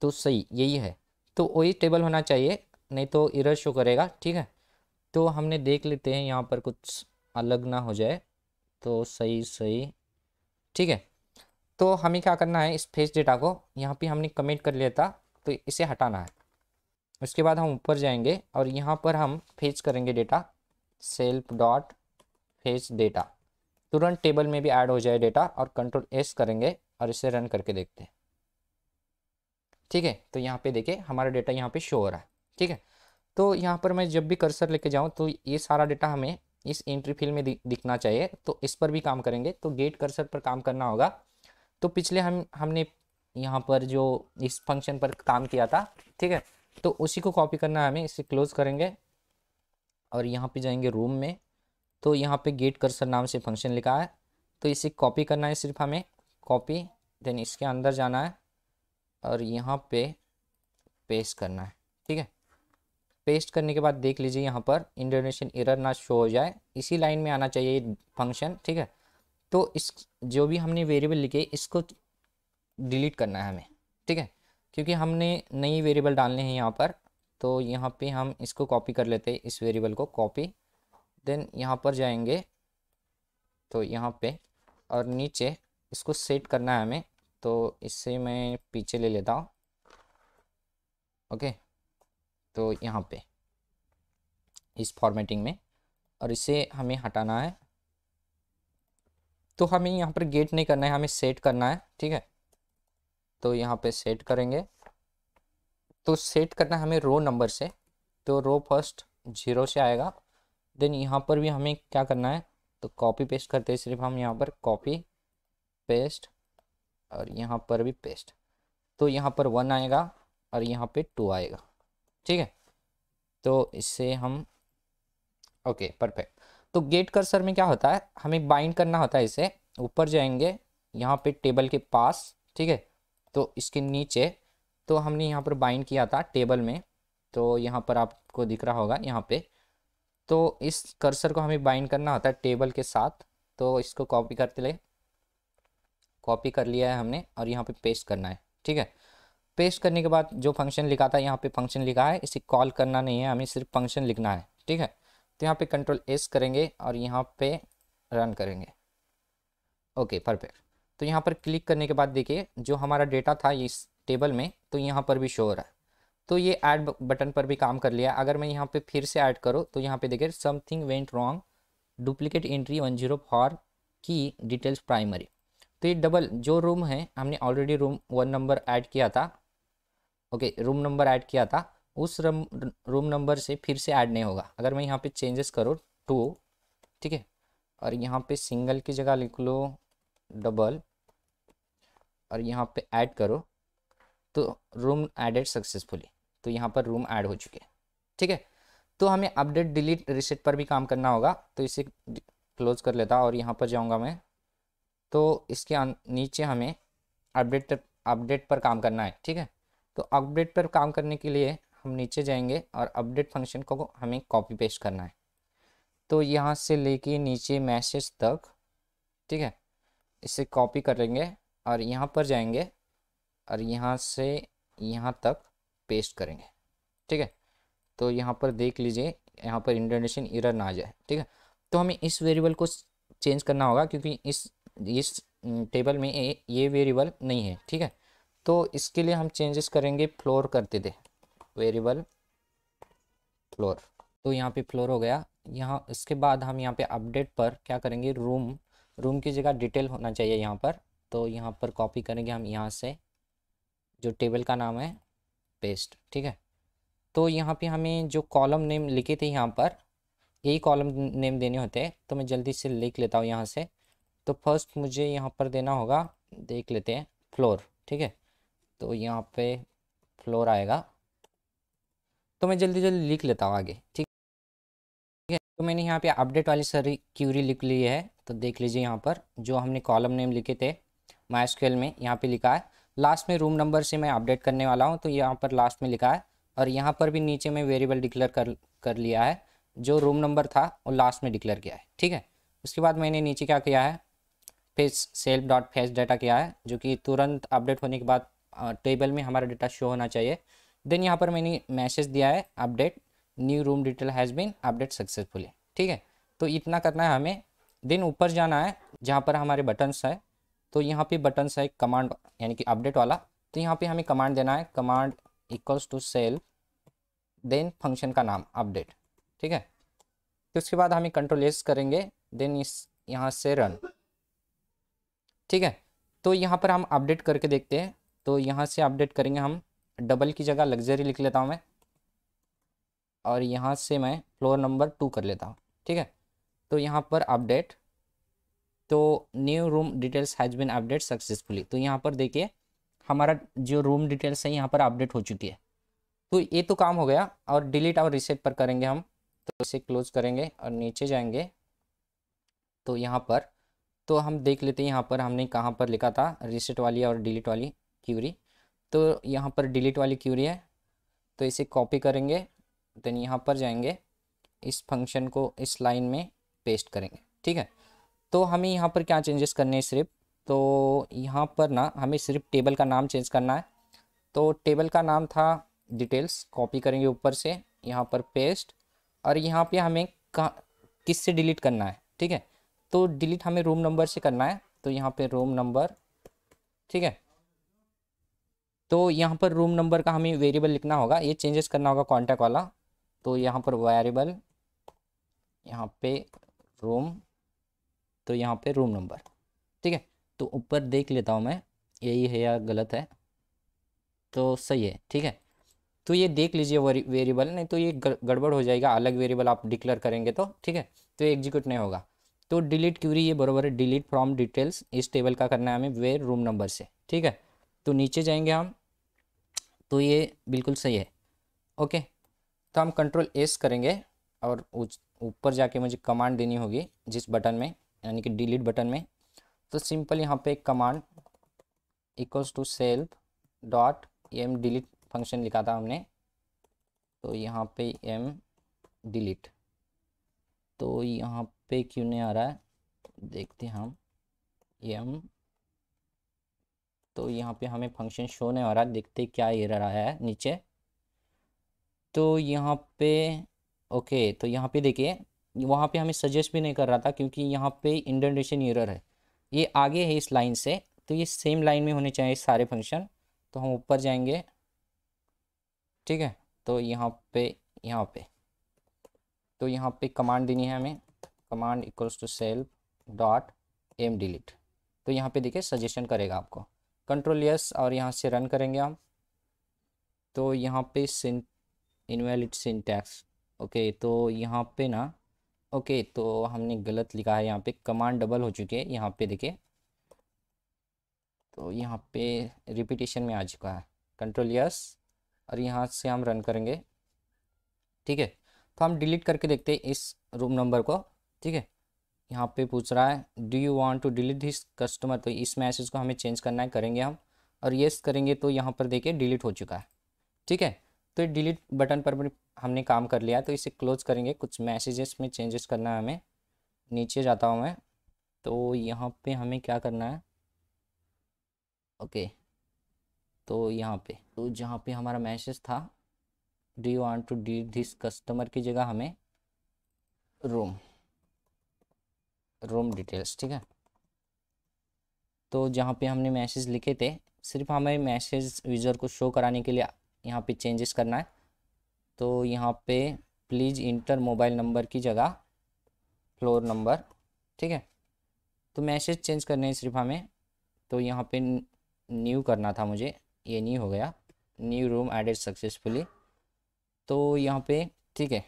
Speaker 1: तो सही यही है तो वही टेबल होना चाहिए नहीं तो इरर शो करेगा ठीक है तो हमने देख लेते हैं यहाँ पर कुछ अलग ना हो जाए तो सही सही ठीक है तो हमें क्या करना है इस फेस डेटा को यहाँ पे हमने कमेंट कर लिया था तो इसे हटाना है उसके बाद हम ऊपर जाएंगे और यहाँ पर हम फेच करेंगे data self dot fetch data तुरंत टेबल में भी ऐड हो जाए डेटा और कंट्रोल एस करेंगे और इसे रन करके देखते हैं ठीक है तो यहाँ पे देखिए हमारा डेटा यहाँ पे शो हो रहा है ठीक है तो यहाँ पर मैं जब भी कर्सर लेके जाऊँ तो ये सारा डेटा हमें इस एंट्री फील्ड में दिखना चाहिए तो इस पर भी काम करेंगे तो गेट कर्सर पर काम करना होगा तो पिछले हम हमने यहाँ पर जो इस फंक्शन पर काम किया था ठीक है तो उसी को कॉपी करना है हमें इसे क्लोज करेंगे और यहाँ पे जाएंगे रूम में तो यहाँ पे गेट कर्सर नाम से फंक्शन लिखा है तो इसे कॉपी करना है सिर्फ हमें कॉपी देन इसके अंदर जाना है और यहाँ पे पेस्ट करना है ठीक है पेस्ट करने के बाद देख लीजिए यहाँ पर इंडोनेशियन एरर ना शो हो जाए इसी लाइन में आना चाहिए फंक्शन ठीक है तो इस जो भी हमने वेरिएबल लिखे इसको डिलीट करना है हमें ठीक है क्योंकि हमने नई वेरिएबल डालने हैं यहाँ पर तो यहाँ पे हम इसको कॉपी कर लेते हैं इस वेरिएबल को कॉपी देन यहाँ पर जाएंगे तो यहाँ पे और नीचे इसको सेट करना है हमें तो इससे मैं पीछे ले लेता हूँ ओके तो यहाँ पे इस फॉर्मेटिंग में और इसे हमें हटाना है तो हमें यहाँ पर गेट नहीं करना है हमें सेट करना है ठीक है तो यहाँ पे सेट करेंगे तो सेट करना हमें रो नंबर से तो रो फर्स्ट जीरो से आएगा देन यहाँ पर भी हमें क्या करना है तो कॉपी पेस्ट करते हैं सिर्फ हम यहाँ पर कॉपी पेस्ट और यहाँ पर भी पेस्ट तो यहाँ पर वन आएगा और यहाँ पे टू आएगा ठीक है तो इससे हम ओके परफेक्ट तो गेट कर्सर में क्या होता है हमें बाइंड करना होता है इसे ऊपर जाएंगे यहाँ पे टेबल के पास ठीक है तो इसके नीचे तो हमने यहाँ पर बाइंड किया था टेबल में तो यहाँ पर आपको दिख रहा होगा यहाँ पे तो इस कर्सर को हमें बाइंड करना होता है टेबल के साथ तो इसको कॉपी करते ले कॉपी कर लिया है हमने और यहाँ पे पेस्ट करना है ठीक है पेस्ट करने के बाद जो फंक्शन लिखा था यहाँ पे फंक्शन लिखा है इसे कॉल करना नहीं है हमें सिर्फ फंक्शन लिखना है ठीक है तो यहाँ पे कंट्रोल एस करेंगे और यहाँ पे रन करेंगे ओके परफेक्ट तो यहाँ पर क्लिक करने के बाद देखिए जो हमारा डेटा था इस टेबल में तो यहाँ पर भी शो हो रहा है तो ये ऐड बटन पर भी काम कर लिया अगर मैं यहाँ पे फिर से ऐड करूँ तो यहाँ पे देखिए something went wrong duplicate entry one zero four की डिटेल्स प्राइमरी तो ये डबल जो रूम है हमने already room one number add किया था ओके रूम नंबर ऐड किया था उस रूम रूम नंबर से फिर से ऐड नहीं होगा अगर मैं यहाँ पे चेंजेस करूँ टू ठीक है और यहाँ पे सिंगल की जगह लिख लो डबल और यहाँ पे ऐड करो तो रूम एडेड सक्सेसफुली तो यहाँ पर रूम ऐड हो चुके ठीक है तो हमें अपडेट डिलीट रिसेट पर भी काम करना होगा तो इसे क्लोज कर लेता और यहाँ पर जाऊँगा मैं तो इसके नीचे हमें अपडेट अपडेट पर काम करना है ठीक है तो अपडेट पर काम करने के लिए हम नीचे जाएंगे और अपडेट फंक्शन को हमें कॉपी पेस्ट करना है तो यहाँ से लेके नीचे मैसेज तक ठीक है इसे कॉपी करेंगे और यहाँ पर जाएंगे और यहाँ से यहाँ तक पेस्ट करेंगे ठीक है तो यहाँ पर देख लीजिए यहाँ पर इंटरनेशन इरर ना आ जाए ठीक है तो हमें इस वेरिएबल को चेंज करना होगा क्योंकि इस इस टेबल में ये वेरिएबल नहीं है ठीक है तो इसके लिए हम चेंजेस करेंगे फ्लोर करते थे वेरिएबल फ्लोर तो यहाँ पे फ्लोर हो गया यहाँ इसके बाद हम यहाँ पे अपडेट पर क्या करेंगे रूम रूम की जगह डिटेल होना चाहिए यहाँ पर तो यहाँ पर कॉपी करेंगे हम यहाँ से जो टेबल का नाम है पेस्ट ठीक है तो यहाँ पे हमें जो कॉलम नेम लिखे थे यहाँ पर यही कॉलम नेम देने होते हैं तो मैं जल्दी से लिख लेता हूँ यहाँ से तो फर्स्ट मुझे यहाँ पर देना होगा देख लेते हैं फ्लोर ठीक है तो यहाँ पे फ्लोर आएगा तो मैं जल्दी जल्दी लिख लेता हूँ आगे ठीक ठीक है तो मैंने यहाँ पे अपडेट वाली सारी क्यूरी लिख ली है तो देख लीजिए यहाँ पर जो हमने कॉलम नेम लिखे थे माइस्क्यूएल में यहाँ पे लिखा है लास्ट में रूम नंबर से मैं अपडेट करने वाला हूँ तो यहाँ पर लास्ट में लिखा है और यहाँ पर भी नीचे में वेरिएबल डिक्लेयर कर कर लिया है जो रूम नंबर था वो लास्ट में डिक्लेयर किया है ठीक है उसके बाद मैंने नीचे क्या किया है fetch self dot fetch data किया है जो कि तुरंत अपडेट होने के बाद टेबल में हमारा डाटा शो होना चाहिए देन यहाँ पर मैंने मैसेज दिया है update new room detail has been update successfully ठीक है तो इतना करना है हमें देन ऊपर जाना है जहाँ पर हमारे बटन्स है तो यहाँ पे बटन्स है कमांड यानी कि अपडेट वाला तो यहाँ पे हमें कमांड देना है command equals to self then function का नाम अपडेट ठीक है तो उसके बाद हमें कंट्रोल एस करेंगे देन इस यहाँ से रन ठीक है तो यहाँ पर हम अपडेट करके देखते हैं तो यहाँ से अपडेट करेंगे हम डबल की जगह लग्जरी लिख लेता हूँ मैं और यहाँ से मैं फ्लोर नंबर टू कर लेता हूँ ठीक है तो यहाँ पर अपडेट तो new room details has been update successfully तो यहाँ पर देखिए हमारा जो रूम डिटेल्स है यहाँ पर अपडेट हो चुकी है तो ये तो काम हो गया और डिलीट और रिसेट पर करेंगे हम तो इसे क्लोज करेंगे और नीचे जाएंगे तो यहाँ पर तो हम देख लेते हैं यहाँ पर हमने कहाँ पर लिखा था रिसेट वाली और डिलीट वाली क्यूरी तो यहाँ पर डिलीट वाली क्यूरी है तो इसे कॉपी करेंगे देन यहाँ पर जाएंगे इस फंक्शन को इस लाइन में पेस्ट करेंगे ठीक है तो हमें यहाँ पर क्या चेंजेस करने हैं सिर्फ तो यहाँ पर ना हमें सिर्फ टेबल का नाम चेंज करना है तो टेबल का नाम था डिटेल्स कॉपी करेंगे ऊपर से यहाँ पर पेस्ट और यहाँ पे हमें कहाँ किस से डिलीट करना है ठीक है तो डिलीट हमें रूम नंबर से करना है तो यहाँ पे रूम नंबर ठीक है तो यहाँ पर रूम नंबर का हमें वेरिएबल लिखना होगा ये चेंजेस करना होगा कॉन्टैक्ट वाला तो यहाँ पर वेरिएबल यहाँ पे रूम तो यहाँ पे रूम नंबर ठीक है तो ऊपर देख लेता हूँ मैं यही है या गलत है तो सही है ठीक है तो ये देख लीजिए वेरिएबल नहीं तो ये गड़बड़ हो जाएगा अलग वेरिएबल आप डिक्लेयर करेंगे तो ठीक है तो एग्जीक्यूट नहीं होगा तो डिलीट क्यूरी ये बरोबर है डिलीट फ्रॉम डिटेल्स इस टेबल का करना है हमें वेर रूम नंबर से ठीक है तो नीचे जाएंगे हम तो ये बिल्कुल सही है ओके तो हम कंट्रोल एस करेंगे और ऊपर जाके मुझे कमांड देनी होगी जिस बटन में यानी कि डिलीट बटन में तो सिंपल यहाँ पे एक command equals to self dot M delete function लिखा था हमने तो यहाँ पे एम डिलीट तो यहाँ पे क्यों नहीं आ रहा है देखते हम एम तो यहाँ पे हमें फंक्शन शो नहीं आ रहा देखते क्या एरर आया है नीचे तो यहाँ पे ओके तो यहाँ पे देखिए वहाँ पे हमें सजेस्ट भी नहीं कर रहा था क्योंकि यहाँ पे इंडेंटेशन एरर है ये आगे है इस लाइन से तो ये सेम लाइन में होने चाहिए सारे फंक्शन तो हम ऊपर जाएंगे ठीक है तो यहाँ पे यहाँ पे तो यहाँ पे कमांड देनी है हमें command equals to self dot M delete तो यहाँ पे देखिए सजेशन करेगा आपको कंट्रोल यस और यहाँ से रन करेंगे हम तो यहाँ पे सिंट इनवैलिड सिंटैक्स ओके तो यहाँ पे ना ओके तो हमने गलत लिखा है यहाँ पे कमांड डबल हो चुकी है यहाँ पे देखिए तो यहाँ पे रिपीटेशन में आ चुका है कंट्रोल यस और यहाँ से हम रन करेंगे ठीक है तो हम डिलीट करके देखते हैं इस रूम नंबर को ठीक है यहाँ पे पूछ रहा है do you want to delete his customer तो इस मैसेज को हमें चेंज करना है करेंगे हम और येस करेंगे तो यहाँ पर देखिए डिलीट हो चुका है ठीक है तो डिलीट बटन पर भी हमने काम कर लिया तो इसे क्लोज करेंगे कुछ मैसेजेस में चेंजेस करना है हमें नीचे जाता हूँ मैं तो यहाँ पे हमें क्या करना है ओके तो यहाँ पे तो जहाँ पे हमारा मैसेज था do you want to D this customer की जगह हमें रूम रूम डिटेल्स ठीक है तो जहाँ पे हमने मैसेज लिखे थे सिर्फ हमें मैसेज यूज़र को शो कराने के लिए यहाँ पे चेंजेस करना है तो यहाँ पे प्लीज़ इंटर मोबाइल नंबर की जगह फ्लोर नंबर ठीक है तो मैसेज चेंज करने हैं सिर्फ हमें तो यहाँ पे न्यू करना था मुझे ये न्यू हो गया न्यू रूम एडेड सक्सेसफुली तो यहाँ पे ठीक है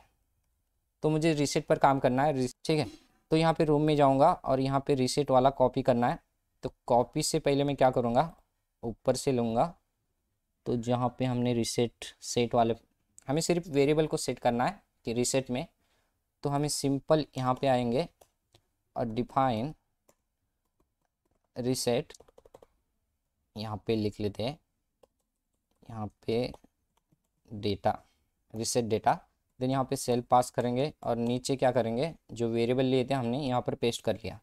Speaker 1: तो मुझे रिसेट पर काम करना है ठीक है तो यहाँ पे रूम में जाऊँगा और यहाँ पे रिसेट वाला कॉपी करना है तो कॉपी से पहले मैं क्या करूँगा ऊपर से लूँगा तो जहाँ पे हमने रिसेट सेट वाले हमें सिर्फ वेरिएबल को सेट करना है कि रिसेट में तो हमें सिंपल यहाँ पे आएंगे और डिफाइन रिसेट यहाँ पे लिख लेते हैं यहाँ पे डेटा रिसेट डेटा देन यहाँ पे सेल पास करेंगे और नीचे क्या करेंगे जो वेरिएबल लिए थे हमने यहाँ पर पेस्ट कर लिया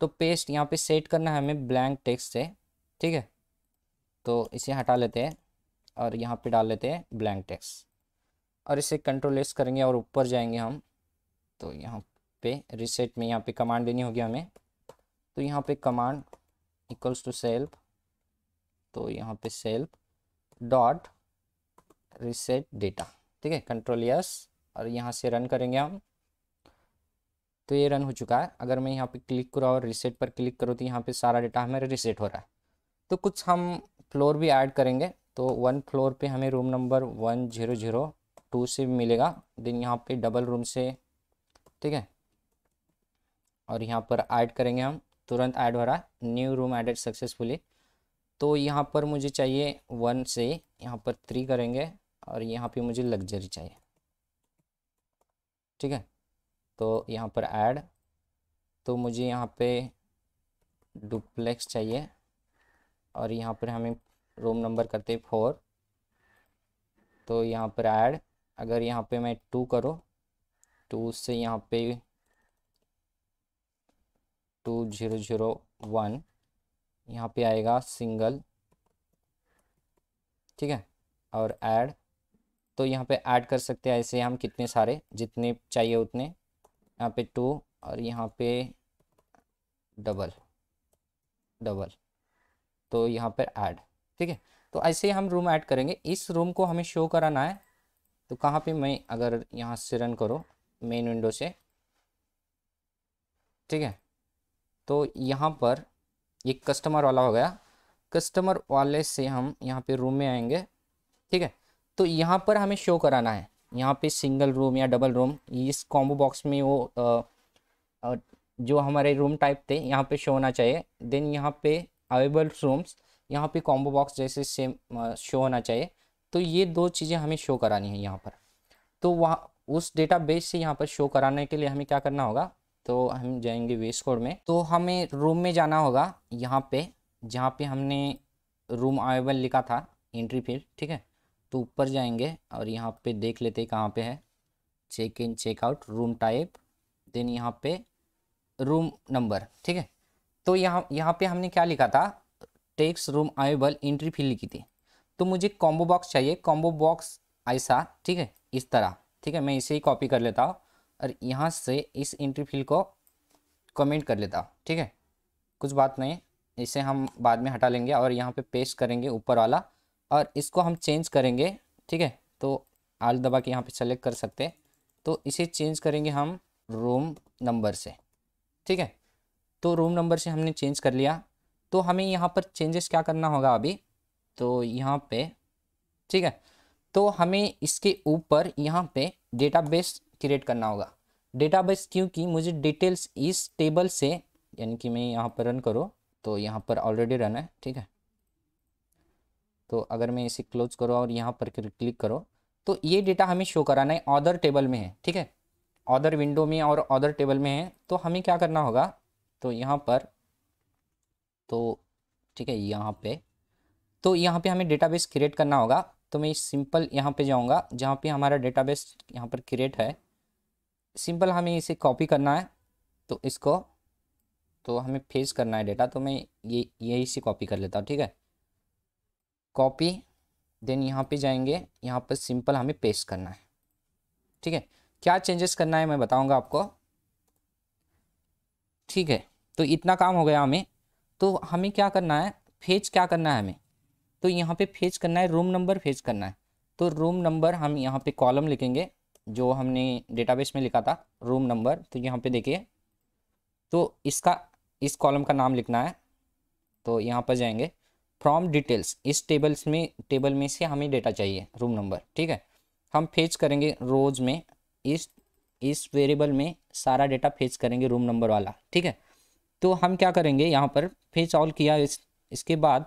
Speaker 1: तो पेस्ट यहाँ पे सेट करना है हमें ब्लैंक टेक्स्ट से ठीक है तो इसे हटा लेते हैं और यहाँ पे डाल लेते हैं ब्लैंक टेक्स और इसे कंट्रोल एस करेंगे और ऊपर जाएंगे हम तो यहाँ पे रिसेट में यहाँ पे कमांड देनी होगी हमें तो यहाँ पे कमांड इक्वल्स टू सेल्फ तो यहाँ पे सेल्फ डॉट रिसेट डेटा ठीक है कंट्रोल यस और यहाँ से रन करेंगे हम तो ये रन हो चुका है अगर मैं यहाँ पे क्लिक करूँ और रिसेट पर क्लिक करूँ तो यहाँ पे सारा डेटा हमारा रिसेट हो रहा है तो कुछ हम फ्लोर भी ऐड करेंगे तो वन फ्लोर पे हमें room number one zero zero two से मिलेगा देन यहाँ पे डबल रूम से ठीक है और यहाँ पर ऐड करेंगे हम तुरंत ऐड हो रहा न्यू रूम एडेड सक्सेसफुली तो यहाँ पर मुझे चाहिए वन से यहाँ पर थ्री करेंगे और यहाँ पे मुझे लग्जरी चाहिए ठीक है तो यहाँ पर ऐड तो मुझे यहाँ पे डुप्लेक्स चाहिए और यहाँ पर हमें रूम नंबर करते फोर तो यहाँ पर ऐड अगर यहाँ पे मैं टू करो टू से यहाँ पे टू जीरो जीरो वन यहाँ पे आएगा सिंगल ठीक है और ऐड तो यहाँ पे ऐड कर सकते हैं ऐसे हम कितने सारे जितने चाहिए उतने यहाँ पे टू और यहाँ पे डबल डबल तो यहाँ पर ऐड ठीक है तो ऐसे हम रूम ऐड करेंगे इस रूम को हमें शो कराना है तो कहाँ पे मैं अगर यहाँ से रन करो मेन विंडो से ठीक है तो यहाँ पर एक कस्टमर वाला हो गया कस्टमर वाले से हम यहाँ पे रूम में आएंगे ठीक है तो यहाँ पर हमें शो कराना है यहाँ पे सिंगल रूम या डबल रूम इस कॉम्बो बॉक्स में वो आ, आ, जो हमारे रूम टाइप थे यहाँ पे शो होना चाहिए देन यहाँ पे अवेलेबल रूम्स यहाँ पे कॉम्बो बॉक्स जैसे सेम शो होना चाहिए तो ये दो चीज़ें हमें शो करानी है यहाँ पर तो वहाँ उस डेटा बेस से यहाँ पर शो कराने के लिए हमें क्या करना होगा तो हम जाएंगे वेस कोड में तो हमें रूम में जाना होगा यहाँ पे जहाँ पे हमने रूम अवेबल लिखा था एंट्री फिर ठीक है तो ऊपर जाएंगे और यहाँ पे देख लेते कहाँ पे है check in checkout room type then यहाँ पे रूम नंबर ठीक है तो यहाँ यहाँ पे हमने क्या लिखा था टेक्स रूम अवेबल एंट्री फी लिखी थी तो मुझे कॉम्बो बॉक्स चाहिए कॉम्बो बॉक्स ऐसा ठीक है इस तरह ठीक है मैं इसे ही कॉपी कर लेता हूँ और यहाँ से इस एंट्री फिल को कमेंट कर लेता हूँ ठीक है कुछ बात नहीं इसे हम बाद में हटा लेंगे और यहाँ पे पेस्ट करेंगे ऊपर वाला और इसको हम चेंज करेंगे ठीक है तो आल दबा के यहाँ पे सेलेक्ट कर सकते तो इसे चेंज करेंगे हम रूम नंबर से ठीक है तो रूम नंबर से हमने चेंज कर लिया तो हमें यहाँ पर चेंजेस क्या करना होगा अभी तो यहाँ पे ठीक है तो हमें इसके ऊपर यहाँ पे डेटाबेस क्रिएट करना होगा डेटाबेस क्योंकि मुझे डिटेल्स इस टेबल से यानी कि मैं यहाँ पर रन करूँ तो यहाँ पर ऑलरेडी रन है ठीक है तो अगर मैं इसे क्लोज करूँ और यहाँ पर क्लिक करो तो ये डेटा हमें शो कराना है ऑदर टेबल में है ठीक है ऑदर विंडो में और अदर टेबल में है तो हमें क्या करना होगा तो यहाँ पर तो ठीक है यहाँ पे तो यहाँ पे हमें डेटाबेस क्रिएट करना होगा तो मैं सिंपल यहाँ पे जाऊँगा जहाँ पे हमारा डेटाबेस यहाँ पर क्रिएट है सिंपल हमें इसे कॉपी करना है तो इसको तो हमें फेस करना है डेटा तो मैं ये यही से कॉपी कर लेता हूँ ठीक है कॉपी देन यहाँ पे जाएंगे यहाँ पर सिंपल हमें पेस्ट करना है ठीक है क्या चेंजेस करना है मैं बताऊँगा आपको ठीक है तो इतना काम हो गया हमें तो हमें क्या करना है फेज क्या करना है हमें तो यहाँ पे फेज करना है रूम नंबर फेज करना है तो रूम नंबर हम यहाँ पे कॉलम लिखेंगे जो हमने डेटाबेस में लिखा था रूम नंबर तो यहाँ पे देखिए तो इसका इस कॉलम का नाम लिखना है तो यहाँ पर जाएंगे फ्रॉम डिटेल्स इस टेबल्स में टेबल में से हमें डेटा चाहिए रूम नंबर ठीक है हम फेज करेंगे रोज में इस इस वेरिएबल में सारा डेटा फेज करेंगे रूम नंबर वाला ठीक है तो हम क्या करेंगे यहाँ पर फिर सॉल्व किया इस इसके बाद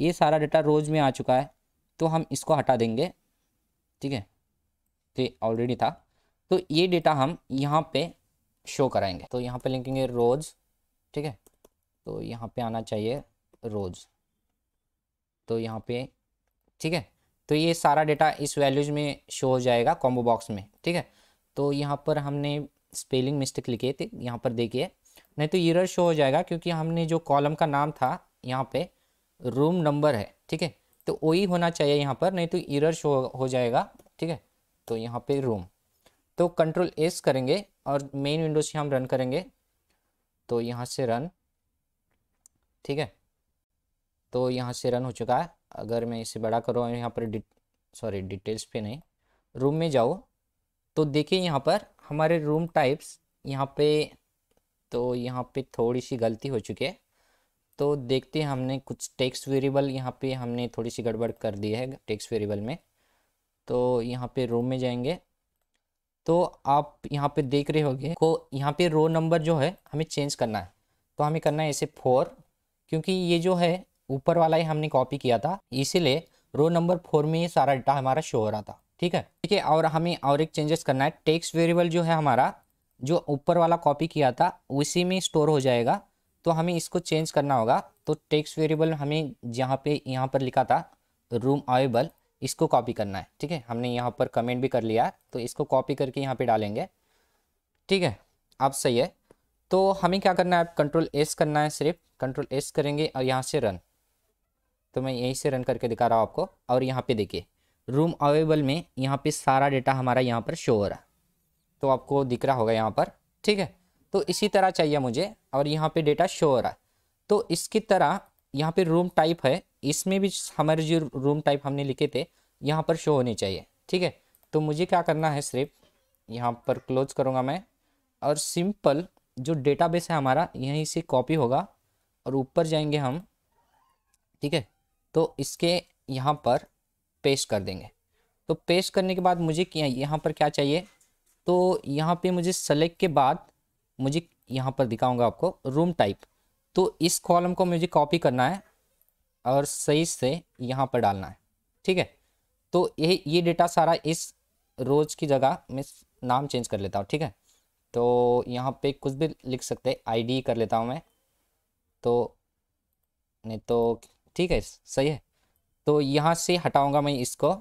Speaker 1: ये सारा डेटा रोज में आ चुका है तो हम इसको हटा देंगे ठीक है तो ऑलरेडी था तो ये डेटा हम यहाँ पे शो कराएंगे तो यहाँ पे लिखेंगे रोज ठीक है तो यहाँ पे आना चाहिए रोज तो यहाँ पे ठीक है तो ये सारा डेटा इस वैल्यूज में शो हो जाएगा कॉम्बो बॉक्स में ठीक है तो यहाँ पर हमने स्पेलिंग मिस्टेक लिखे थे यहाँ पर देखिए नहीं तो ईरर शो हो जाएगा क्योंकि हमने जो कॉलम का नाम था यहाँ पे रूम नंबर है ठीक है तो वही होना चाहिए यहाँ पर नहीं तो ईरर शो हो जाएगा ठीक है तो यहाँ पे रूम तो कंट्रोल एस करेंगे और मेन विंडो से हम रन करेंगे तो यहाँ से रन ठीक है तो यहाँ से रन हो चुका है अगर मैं इसे बड़ा करूँ यहाँ पर डि... सॉरी डिटेल्स पे नहीं रूम में जाओ तो देखिए यहाँ पर हमारे रूम टाइप्स यहाँ पे तो यहाँ पे थोड़ी सी गलती हो चुकी है तो देखते हैं हमने कुछ टेक्स्ट वेरिएबल यहाँ पे हमने थोड़ी सी गड़बड़ कर दी है टेक्स्ट वेरिएबल में तो यहाँ पे रो में जाएंगे तो आप यहाँ पे देख रहे होंगे को यहाँ पे रो नंबर जो है हमें चेंज करना है तो हमें करना है ऐसे फोर क्योंकि ये जो है ऊपर वाला ही हमने कॉपी किया था इसीलिए रो नंबर फोर में ये सारा डाटा हमारा शो हो रहा था ठीक है ठीक है और हमें और एक चेंजेस करना है टेक्स वेरिएबल जो है हमारा जो ऊपर वाला कॉपी किया था उसी में स्टोर हो जाएगा तो हमें इसको चेंज करना होगा तो टेक्स्ट वेरिएबल हमें जहाँ पे यहाँ पर लिखा था रूम अवेबल इसको कॉपी करना है ठीक है हमने यहाँ पर कमेंट भी कर लिया है तो इसको कॉपी करके यहाँ पे डालेंगे ठीक है आप सही है तो हमें क्या करना है कंट्रोल एस करना है सिर्फ कंट्रोल एस करेंगे और यहाँ से रन तो मैं यहीं से रन करके दिखा रहा हूँ आपको और यहाँ पे देखिए रूम अवेलेबल में यहाँ पे सारा डेटा हमारा यहाँ पर शो हो रहा है तो आपको दिख रहा होगा यहाँ पर ठीक है तो इसी तरह चाहिए मुझे और यहाँ पे डेटा शो हो रहा है तो इसकी तरह यहाँ पे रूम टाइप है इसमें भी हमारे जो रूम टाइप हमने लिखे थे यहाँ पर शो होने चाहिए ठीक है तो मुझे क्या करना है सिर्फ यहाँ पर क्लोज करूँगा मैं और सिंपल जो डेटा है हमारा यहीं से कॉपी होगा और ऊपर जाएंगे हम ठीक है तो इसके यहाँ पर पेश कर देंगे तो पेश करने के बाद मुझे क्या यहाँ पर क्या चाहिए तो यहाँ पे मुझे सेलेक्ट के बाद मुझे यहाँ पर दिखाऊंगा आपको रूम टाइप तो इस कॉलम को मुझे कॉपी करना है और सही से यहाँ पर डालना है ठीक है तो ये ये डेटा सारा इस रोज की जगह मैं नाम चेंज कर लेता हूँ ठीक है तो यहाँ पे कुछ भी लिख सकते हैं आईडी कर लेता हूँ मैं तो नहीं तो ठीक है सही है तो यहाँ से हटाऊंगा मैं इसको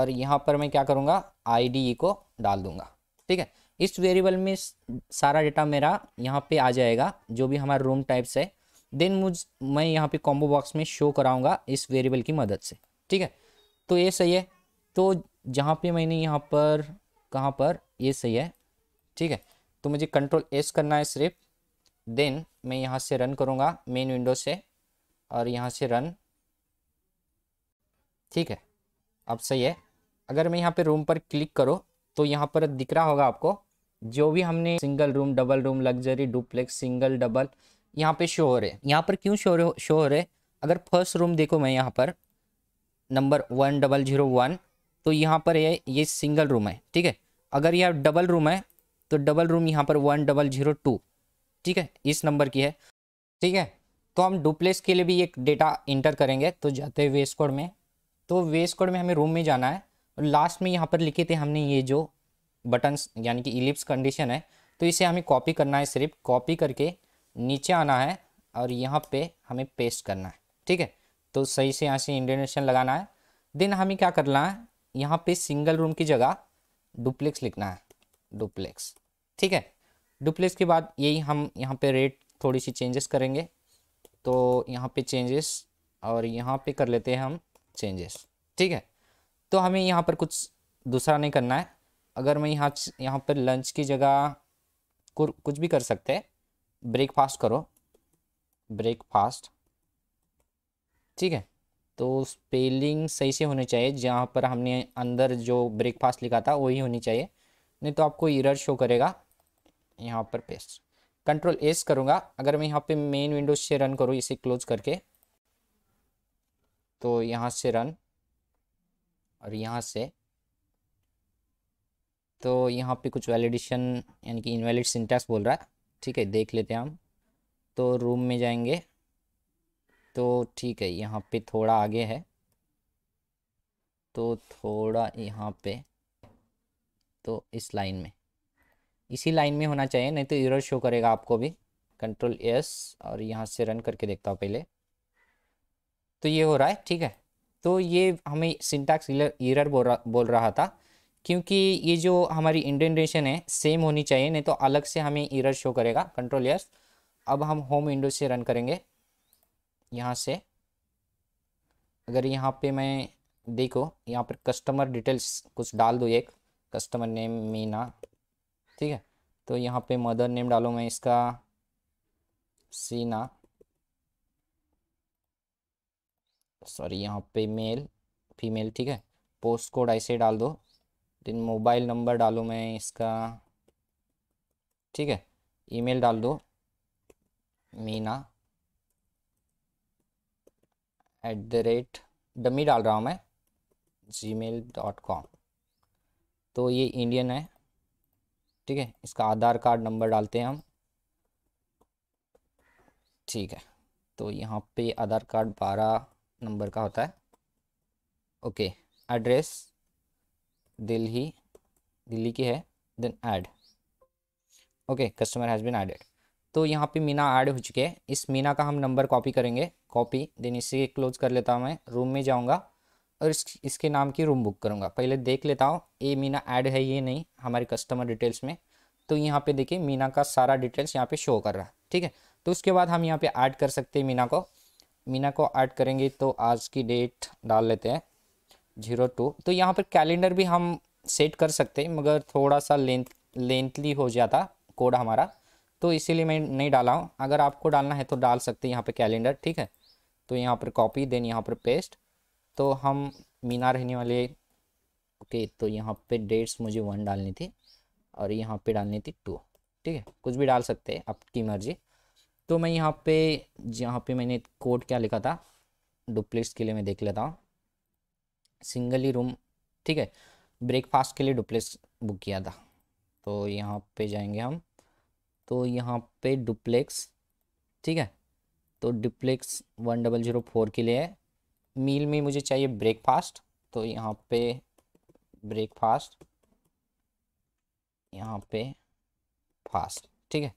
Speaker 1: और यहाँ पर मैं क्या करूँगा आईडी को डाल दूँगा ठीक है इस वेरिएबल में सारा डेटा मेरा यहाँ पे आ जाएगा जो भी हमारा रूम टाइप्स है देन मुझ मैं यहाँ पे कॉम्बो बॉक्स में शो कराऊंगा इस वेरिएबल की मदद से ठीक है तो ये सही है तो जहाँ पे मैंने यहाँ पर कहाँ पर ये सही है ठीक है तो मुझे कंट्रोल एस करना है सिर्फ देन मैं यहाँ से रन करूँगा मेन विंडो से और यहाँ से रन ठीक है अब सही है अगर मैं यहाँ पे रूम पर क्लिक करो तो यहाँ पर दिख रहा होगा आपको जो भी हमने single room double room luxury duplex single double यहाँ पे शो हो रहे यहाँ पर क्यों शो शो हो रहे अगर फर्स्ट रूम देखो मैं यहाँ पर number one double zero one तो यहाँ पर ये ये सिंगल रूम है ठीक है अगर यह डबल रूम है तो डबल रूम यहाँ पर वन डबल जीरो टू ठीक है इस नंबर की है ठीक है तो हम डुप्लेक्स के लिए भी एक डेटा इंटर करेंगे तो जाते हैं वेस्ट कोड में तो वेस्ट कोड में हमें रूम में जाना है और लास्ट में यहाँ पर लिखे थे हमने ये जो बटन्स यानी कि इलिप्स कंडीशन है तो इसे हमें कॉपी करना है सिर्फ कॉपी करके नीचे आना है और यहाँ पे हमें पेस्ट करना है ठीक है तो सही से यहाँ से इंडोनेशन लगाना है देन हमें क्या करना है यहाँ पे सिंगल रूम की जगह डुप्लेक्स लिखना है डुप्लेक्स ठीक है डुप्लेक्स के बाद यही हम यहाँ पे रेट थोड़ी सी चेंजेस करेंगे तो यहाँ पे चेंजेस और यहाँ पे कर लेते हैं हम चेंजेस ठीक है तो हमें यहाँ पर कुछ दूसरा नहीं करना है अगर मैं यहाँ यहाँ पर लंच की जगह कुछ भी कर सकते हैं ब्रेकफास्ट करो ब्रेकफास्ट ठीक है तो स्पेलिंग सही से होनी चाहिए जहाँ पर हमने अंदर जो ब्रेकफास्ट लिखा था वही होनी चाहिए नहीं तो आपको इरर शो करेगा यहाँ पर पेस्ट कंट्रोल एस करूँगा अगर मैं यहाँ पे मेन विंडोज से रन करूँ इसे क्लोज करके तो यहाँ से रन और यहाँ से तो यहाँ पे कुछ वैलिडेशन यानी कि इनवैलिड सिंटैक्स बोल रहा है ठीक है देख लेते हैं हम तो रूम में जाएंगे तो ठीक है यहाँ पे थोड़ा आगे है तो थोड़ा यहाँ पे तो इस लाइन में इसी लाइन में होना चाहिए नहीं तो एरर शो करेगा आपको भी कंट्रोल एस और यहाँ से रन करके देखता हूँ पहले तो ये हो रहा है ठीक है तो ये हमें सिंटैक्स ईरर बोल रहा बोल रहा था क्योंकि ये जो हमारी इंडेंडेशन है सेम होनी चाहिए नहीं तो अलग से हमें ईरर शो करेगा कंट्रोल यस अब हम होम विंडो से रन करेंगे यहाँ से अगर यहाँ पे मैं देखो यहाँ पर कस्टमर डिटेल्स कुछ डाल दो एक कस्टमर नेम मीना ठीक है तो यहाँ पे मदर नेम डालो मैं इसका सीना सॉरी यहाँ पे मेल फीमेल ठीक है पोस्ट कोड ऐसे डाल दो दिन मोबाइल नंबर डालो मैं इसका ठीक है ईमेल डाल दो Meena at the rate dummy डाल रहा हूँ मैं जी मेल डॉट कॉम तो ये इंडियन है ठीक है इसका आधार कार्ड नंबर डालते हैं हम ठीक है तो यहाँ पे आधार कार्ड बारह नंबर का होता है ओके एड्रेस दिल्ली दिल्ली की है then add okay customer has been added तो यहाँ पे मीना ऐड हो चुके हैं इस मीना का हम नंबर कॉपी करेंगे कॉपी देन इसे क्लोज कर लेता हूँ मैं रूम में जाऊँगा और इस, इसके नाम की रूम बुक करूँगा पहले देख लेता हूँ ये मीना ऐड है ये नहीं हमारे कस्टमर डिटेल्स में तो यहाँ पे देखिए मीना का सारा डिटेल्स यहाँ पे शो कर रहा है ठीक है तो उसके बाद हम यहाँ पे ऐड कर सकते हैं मीना को मीना को ऐड करेंगे तो आज की डेट डाल लेते हैं जीरो टू तो यहाँ पर कैलेंडर भी हम सेट कर सकते हैं मगर थोड़ा सा लेंथ लेंथली हो जाता कोड हमारा तो इसीलिए मैं नहीं डाला हूँ अगर आपको डालना है तो डाल सकते हैं यहाँ पर कैलेंडर ठीक है तो यहाँ पर कॉपी देन यहाँ पर पेस्ट तो हम मीना रहने वाले ओके तो यहाँ पे डेट्स मुझे वन डालनी थी और यहाँ पे डालनी थी टू ठीक है कुछ भी डाल सकते हैं आपकी मर्ज़ी तो मैं यहाँ पे यहाँ पे मैंने कोड क्या लिखा था डुप्लेक्स के लिए मैं देख लेता हूँ सिंगल ही रूम ठीक है ब्रेकफास्ट के लिए डुप्लेक्स बुक किया था तो यहाँ पे जाएंगे हम तो यहाँ पे डुप्लेक्स ठीक है तो duplex one double zero four के लिए मील में मुझे चाहिए ब्रेकफास्ट तो यहाँ पे ब्रेकफास्ट यहाँ पे फास्ट ठीक है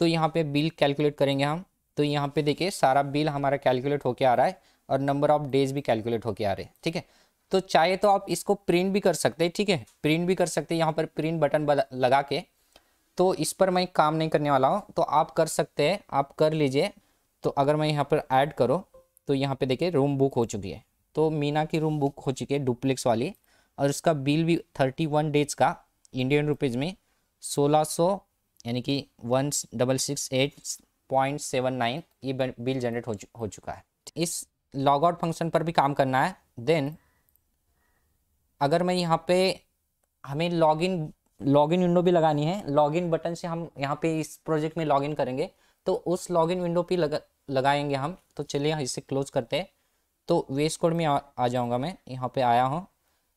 Speaker 1: तो यहाँ पे बिल कैलकुलेट करेंगे हम तो यहाँ पे देखिए सारा बिल हमारा कैलकुलेट होके आ रहा है और नंबर ऑफ डेज भी कैलकुलेट होके आ रहे हैं ठीक है तो चाहे तो आप इसको प्रिंट भी कर सकते हैं ठीक है प्रिंट भी कर सकते हैं यहाँ पर प्रिंट बटन लगा के तो इस पर मैं काम नहीं करने वाला हूँ तो आप कर सकते हैं आप कर लीजिए तो अगर मैं यहाँ पर ऐड करो तो यहाँ पे देखिए रूम बुक हो चुकी है तो मीना की रूम बुक हो चुकी है डुप्लेक्स वाली और उसका बिल भी थर्टी वन डेज का इंडियन रुपीज़ में सोलह सौ यानी कि one double six eight point seven nine ये बिल जनरेट हो, हो चुका है इस लॉग आउट फंक्शन पर भी काम करना है देन अगर मैं यहाँ पे हमें log in log in window भी लगानी है लॉग इन बटन से हम यहाँ पे इस प्रोजेक्ट में लॉग इन करेंगे तो उस लॉग इन विंडो पर लगा लगाएंगे हम तो चलिए इसे क्लोज करते हैं तो वेस्ट कोड में आ, आ जाऊँगा मैं यहाँ पे आया हूँ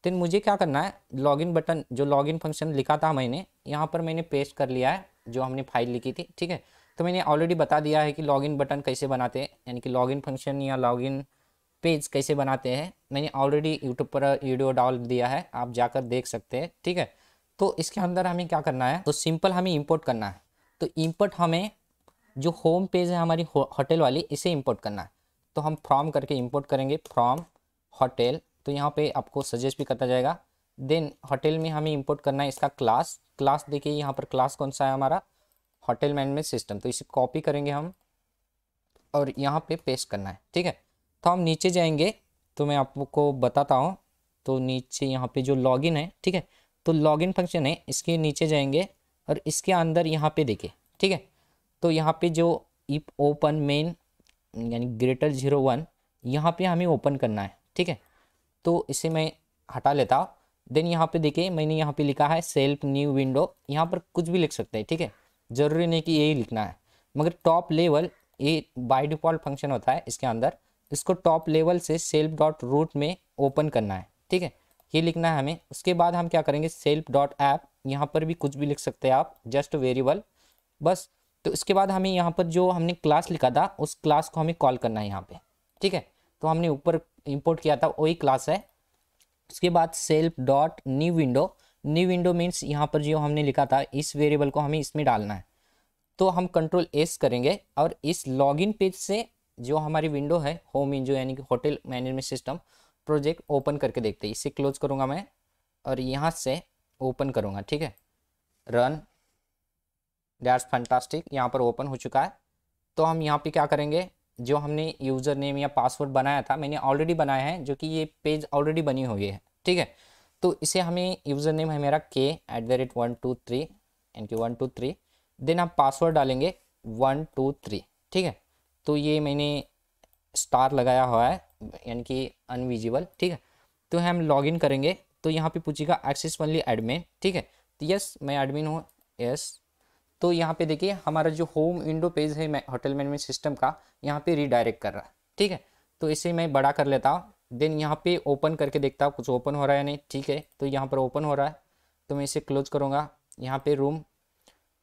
Speaker 1: देन मुझे क्या करना है लॉगिन बटन जो लॉगिन फंक्शन लिखा था मैंने यहाँ पर मैंने पेस्ट कर लिया है जो हमने फाइल लिखी थी ठीक है तो मैंने ऑलरेडी बता दिया है कि लॉगिन बटन कैसे बनाते हैं यानी कि लॉगिन फंक्शन या लॉगिन पेज कैसे बनाते हैं मैंने ऑलरेडी यूट्यूब पर वीडियो डाल दिया है आप जाकर देख सकते हैं ठीक है तो इसके अंदर हमें क्या करना है तो सिंपल हमें इम्पोर्ट करना है तो इम्पोर्ट हमें जो होम पेज है हमारी होटल वाली इसे इम्पोर्ट करना है तो हम फ्रॉम करके इम्पोर्ट करेंगे फ्रॉम होटल तो यहाँ पे आपको सजेस्ट भी करता जाएगा देन होटल में हमें इंपोर्ट करना है इसका क्लास क्लास देखिए यहाँ पर क्लास कौन सा है हमारा होटल मैनेजमेंट सिस्टम तो इसे कॉपी करेंगे हम और यहाँ पे पेस्ट करना है ठीक है तो हम नीचे जाएंगे तो मैं आपको बताता हूँ तो नीचे यहाँ पे जो लॉगिन है ठीक है तो लॉगिन फंक्शन है इसके नीचे जाएंगे और इसके अंदर यहाँ पे देखें ठीक है तो यहाँ पे जो इप ओपन मेन यानी ग्रेटर जीरो वन यहाँ पर हमें ओपन करना है ठीक है तो इसे मैं हटा लेता हूँ देन यहाँ पे देखिए मैंने यहाँ पे लिखा है सेल्फ न्यू विंडो यहाँ पर कुछ भी लिख सकते हैं ठीक है ज़रूरी नहीं कि यही लिखना है मगर टॉप लेवल ये बाय डिफ़ॉल्ट फंक्शन होता है इसके अंदर इसको टॉप लेवल से सेल्फ डॉट रूट में ओपन करना है ठीक है ये लिखना है हमें उसके बाद हम क्या करेंगे सेल्फ डॉट ऐप यहाँ पर भी कुछ भी लिख सकते हैं आप जस्ट वेरिएबल बस तो इसके बाद हमें यहाँ पर जो हमने क्लास लिखा था उस क्लास को हमें कॉल करना है यहाँ पे ठीक है तो हमने ऊपर इंपोर्ट किया था वही क्लास है उसके बाद self dot new window new window means यहाँ पर जो हमने लिखा था इस वेरिएबल को हमें इसमें डालना है तो हम कंट्रोल एस करेंगे और इस लॉगिन पेज से जो हमारी विंडो है होम इंजो यानी कि hotel management system project open करके देखते हैं इसे क्लोज करूँगा मैं और यहाँ से ओपन करूँगा ठीक है रन डैट्स फंटास्टिक यहाँ पर ओपन हो चुका है तो हम यहाँ पे क्या करेंगे जो हमने यूज़र नेम या पासवर्ड बनाया था मैंने ऑलरेडी बनाया है जो कि ये पेज ऑलरेडी बनी हुई है ठीक है तो इसे हमें यूज़र नेम है मेरा K at the rate one two three N K one two three then आप पासवर्ड डालेंगे वन टू थ्री ठीक है तो ये मैंने स्टार लगाया हुआ है यानी कि अनविजिबल ठीक है तो हम लॉगिन करेंगे तो यहाँ पे पूछेगा एक्सेस वनली एडमिन ठीक है तो यस मैं एडमिन हूँ यस तो यहाँ पे देखिए हमारा जो होम विंडो पेज है मैं होटल मैनेजमेंट सिस्टम का यहाँ पे रीडायरेक्ट कर रहा है ठीक है तो इसे मैं बड़ा कर लेता हूँ देन यहाँ पे ओपन करके देखता हूँ कुछ ओपन हो रहा है या नहीं ठीक है तो यहाँ पर ओपन हो रहा है तो मैं इसे क्लोज करूँगा यहाँ पे रूम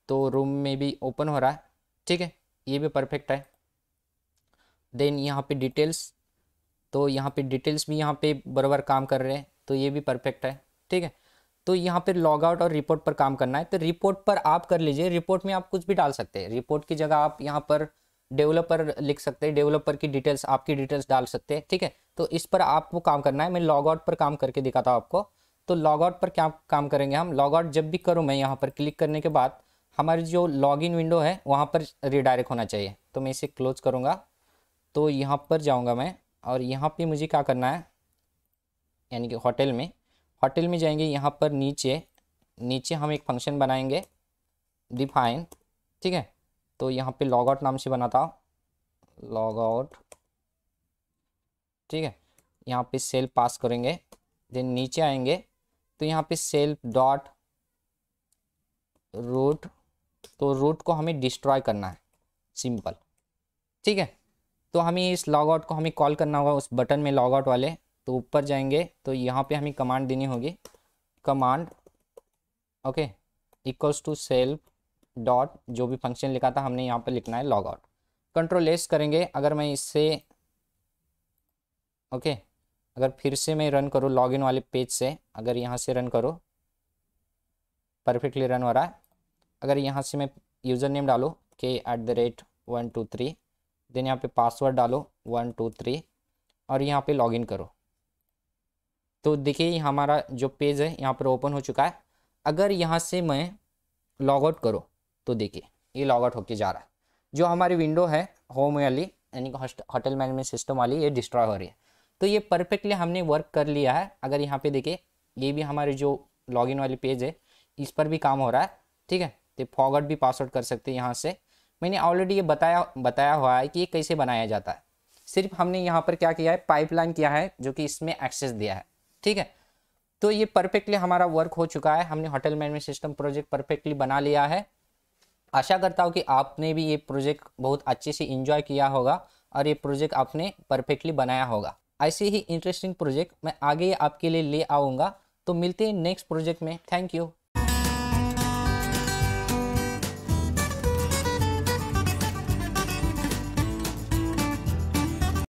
Speaker 1: तो रूम में भी ओपन हो रहा है ठीक है ये भी परफेक्ट है देन यहाँ पर डिटेल्स तो यहाँ पर डिटेल्स भी यहाँ पर बराबर काम कर रहे हैं तो ये भी परफेक्ट है ठीक है तो यहाँ पर लॉग आउट और रिपोर्ट पर काम करना है तो रिपोर्ट पर आप कर लीजिए रिपोर्ट में आप कुछ भी डाल सकते हैं रिपोर्ट की जगह आप यहाँ पर डेवलपर लिख सकते हैं डेवलपर की डिटेल्स आपकी डिटेल्स डाल सकते हैं ठीक है तो इस पर आपको काम करना है मैं लॉग आउट पर काम करके दिखाता हूँ आपको तो लॉग आउट पर क्या काम करेंगे हम लॉग आउट जब भी करूँ मैं यहाँ पर क्लिक करने के बाद हमारी जो लॉग इन विंडो है वहाँ पर रिडायरेक्ट होना चाहिए तो मैं इसे क्लोज करूँगा तो यहाँ पर जाऊँगा मैं और यहाँ पर मुझे क्या करना है यानी कि होटल में होटल में जाएंगे यहाँ पर नीचे नीचे हम एक फंक्शन बनाएंगे डिफाइन ठीक है तो यहाँ पे लॉग आउट नाम से बनाता लॉग आउट ठीक है यहाँ पे सेल पास करेंगे देन नीचे आएंगे तो यहाँ पे सेल डॉट रूट तो रूट को हमें डिस्ट्रॉय करना है सिंपल ठीक है तो हमें इस लॉग आउट को हमें कॉल करना होगा उस बटन में लॉग आउट वाले तो ऊपर जाएंगे तो यहाँ पे हमें कमांड देनी होगी command okay equals to self dot जो भी फंक्शन लिखा था हमने यहाँ पर लिखना है लॉग आउट कंट्रोल एस करेंगे अगर मैं इससे ओके okay, अगर फिर से मैं रन करूँ लॉगिन वाले पेज से अगर यहाँ से रन करो परफेक्टली रन हो रहा है अगर यहाँ से मैं यूज़र नेम डालो के at the rate one two three then यहाँ पे पासवर्ड डालो वन टू थ्री और यहाँ पे लॉगिन करो तो देखिए हमारा जो पेज है यहाँ पर ओपन हो चुका है अगर यहाँ से मैं लॉग आउट करूँ तो देखिए ये लॉग आउट होके जा रहा है जो हमारी विंडो है होम वाली यानी कि होटल मैनेजमेंट सिस्टम वाली ये डिस्ट्रॉय हो रही है तो ये परफेक्टली हमने वर्क कर लिया है अगर यहाँ पे देखिए ये भी हमारे जो लॉगिन वाली पेज है इस पर भी काम हो रहा है ठीक है तो फॉगट भी पासवर्ड कर सकते हैं यहाँ से मैंने ऑलरेडी ये बताया बताया हुआ है कि ये कैसे बनाया जाता है सिर्फ हमने यहाँ पर क्या किया है पाइपलाइन किया है जो कि इसमें एक्सेस दिया है ठीक है तो ये परफेक्टली हमारा वर्क हो चुका है हमने hotel management system project perfectly बना लिया है आशा करता हूँ कि आपने भी ये प्रोजेक्ट बहुत अच्छे से इंजॉय किया होगा और ये प्रोजेक्ट आपने परफेक्टली बनाया होगा ऐसे ही इंटरेस्टिंग प्रोजेक्ट मैं आगे आपके लिए ले आऊँगा तो मिलते हैं नेक्स्ट प्रोजेक्ट में थैंक यू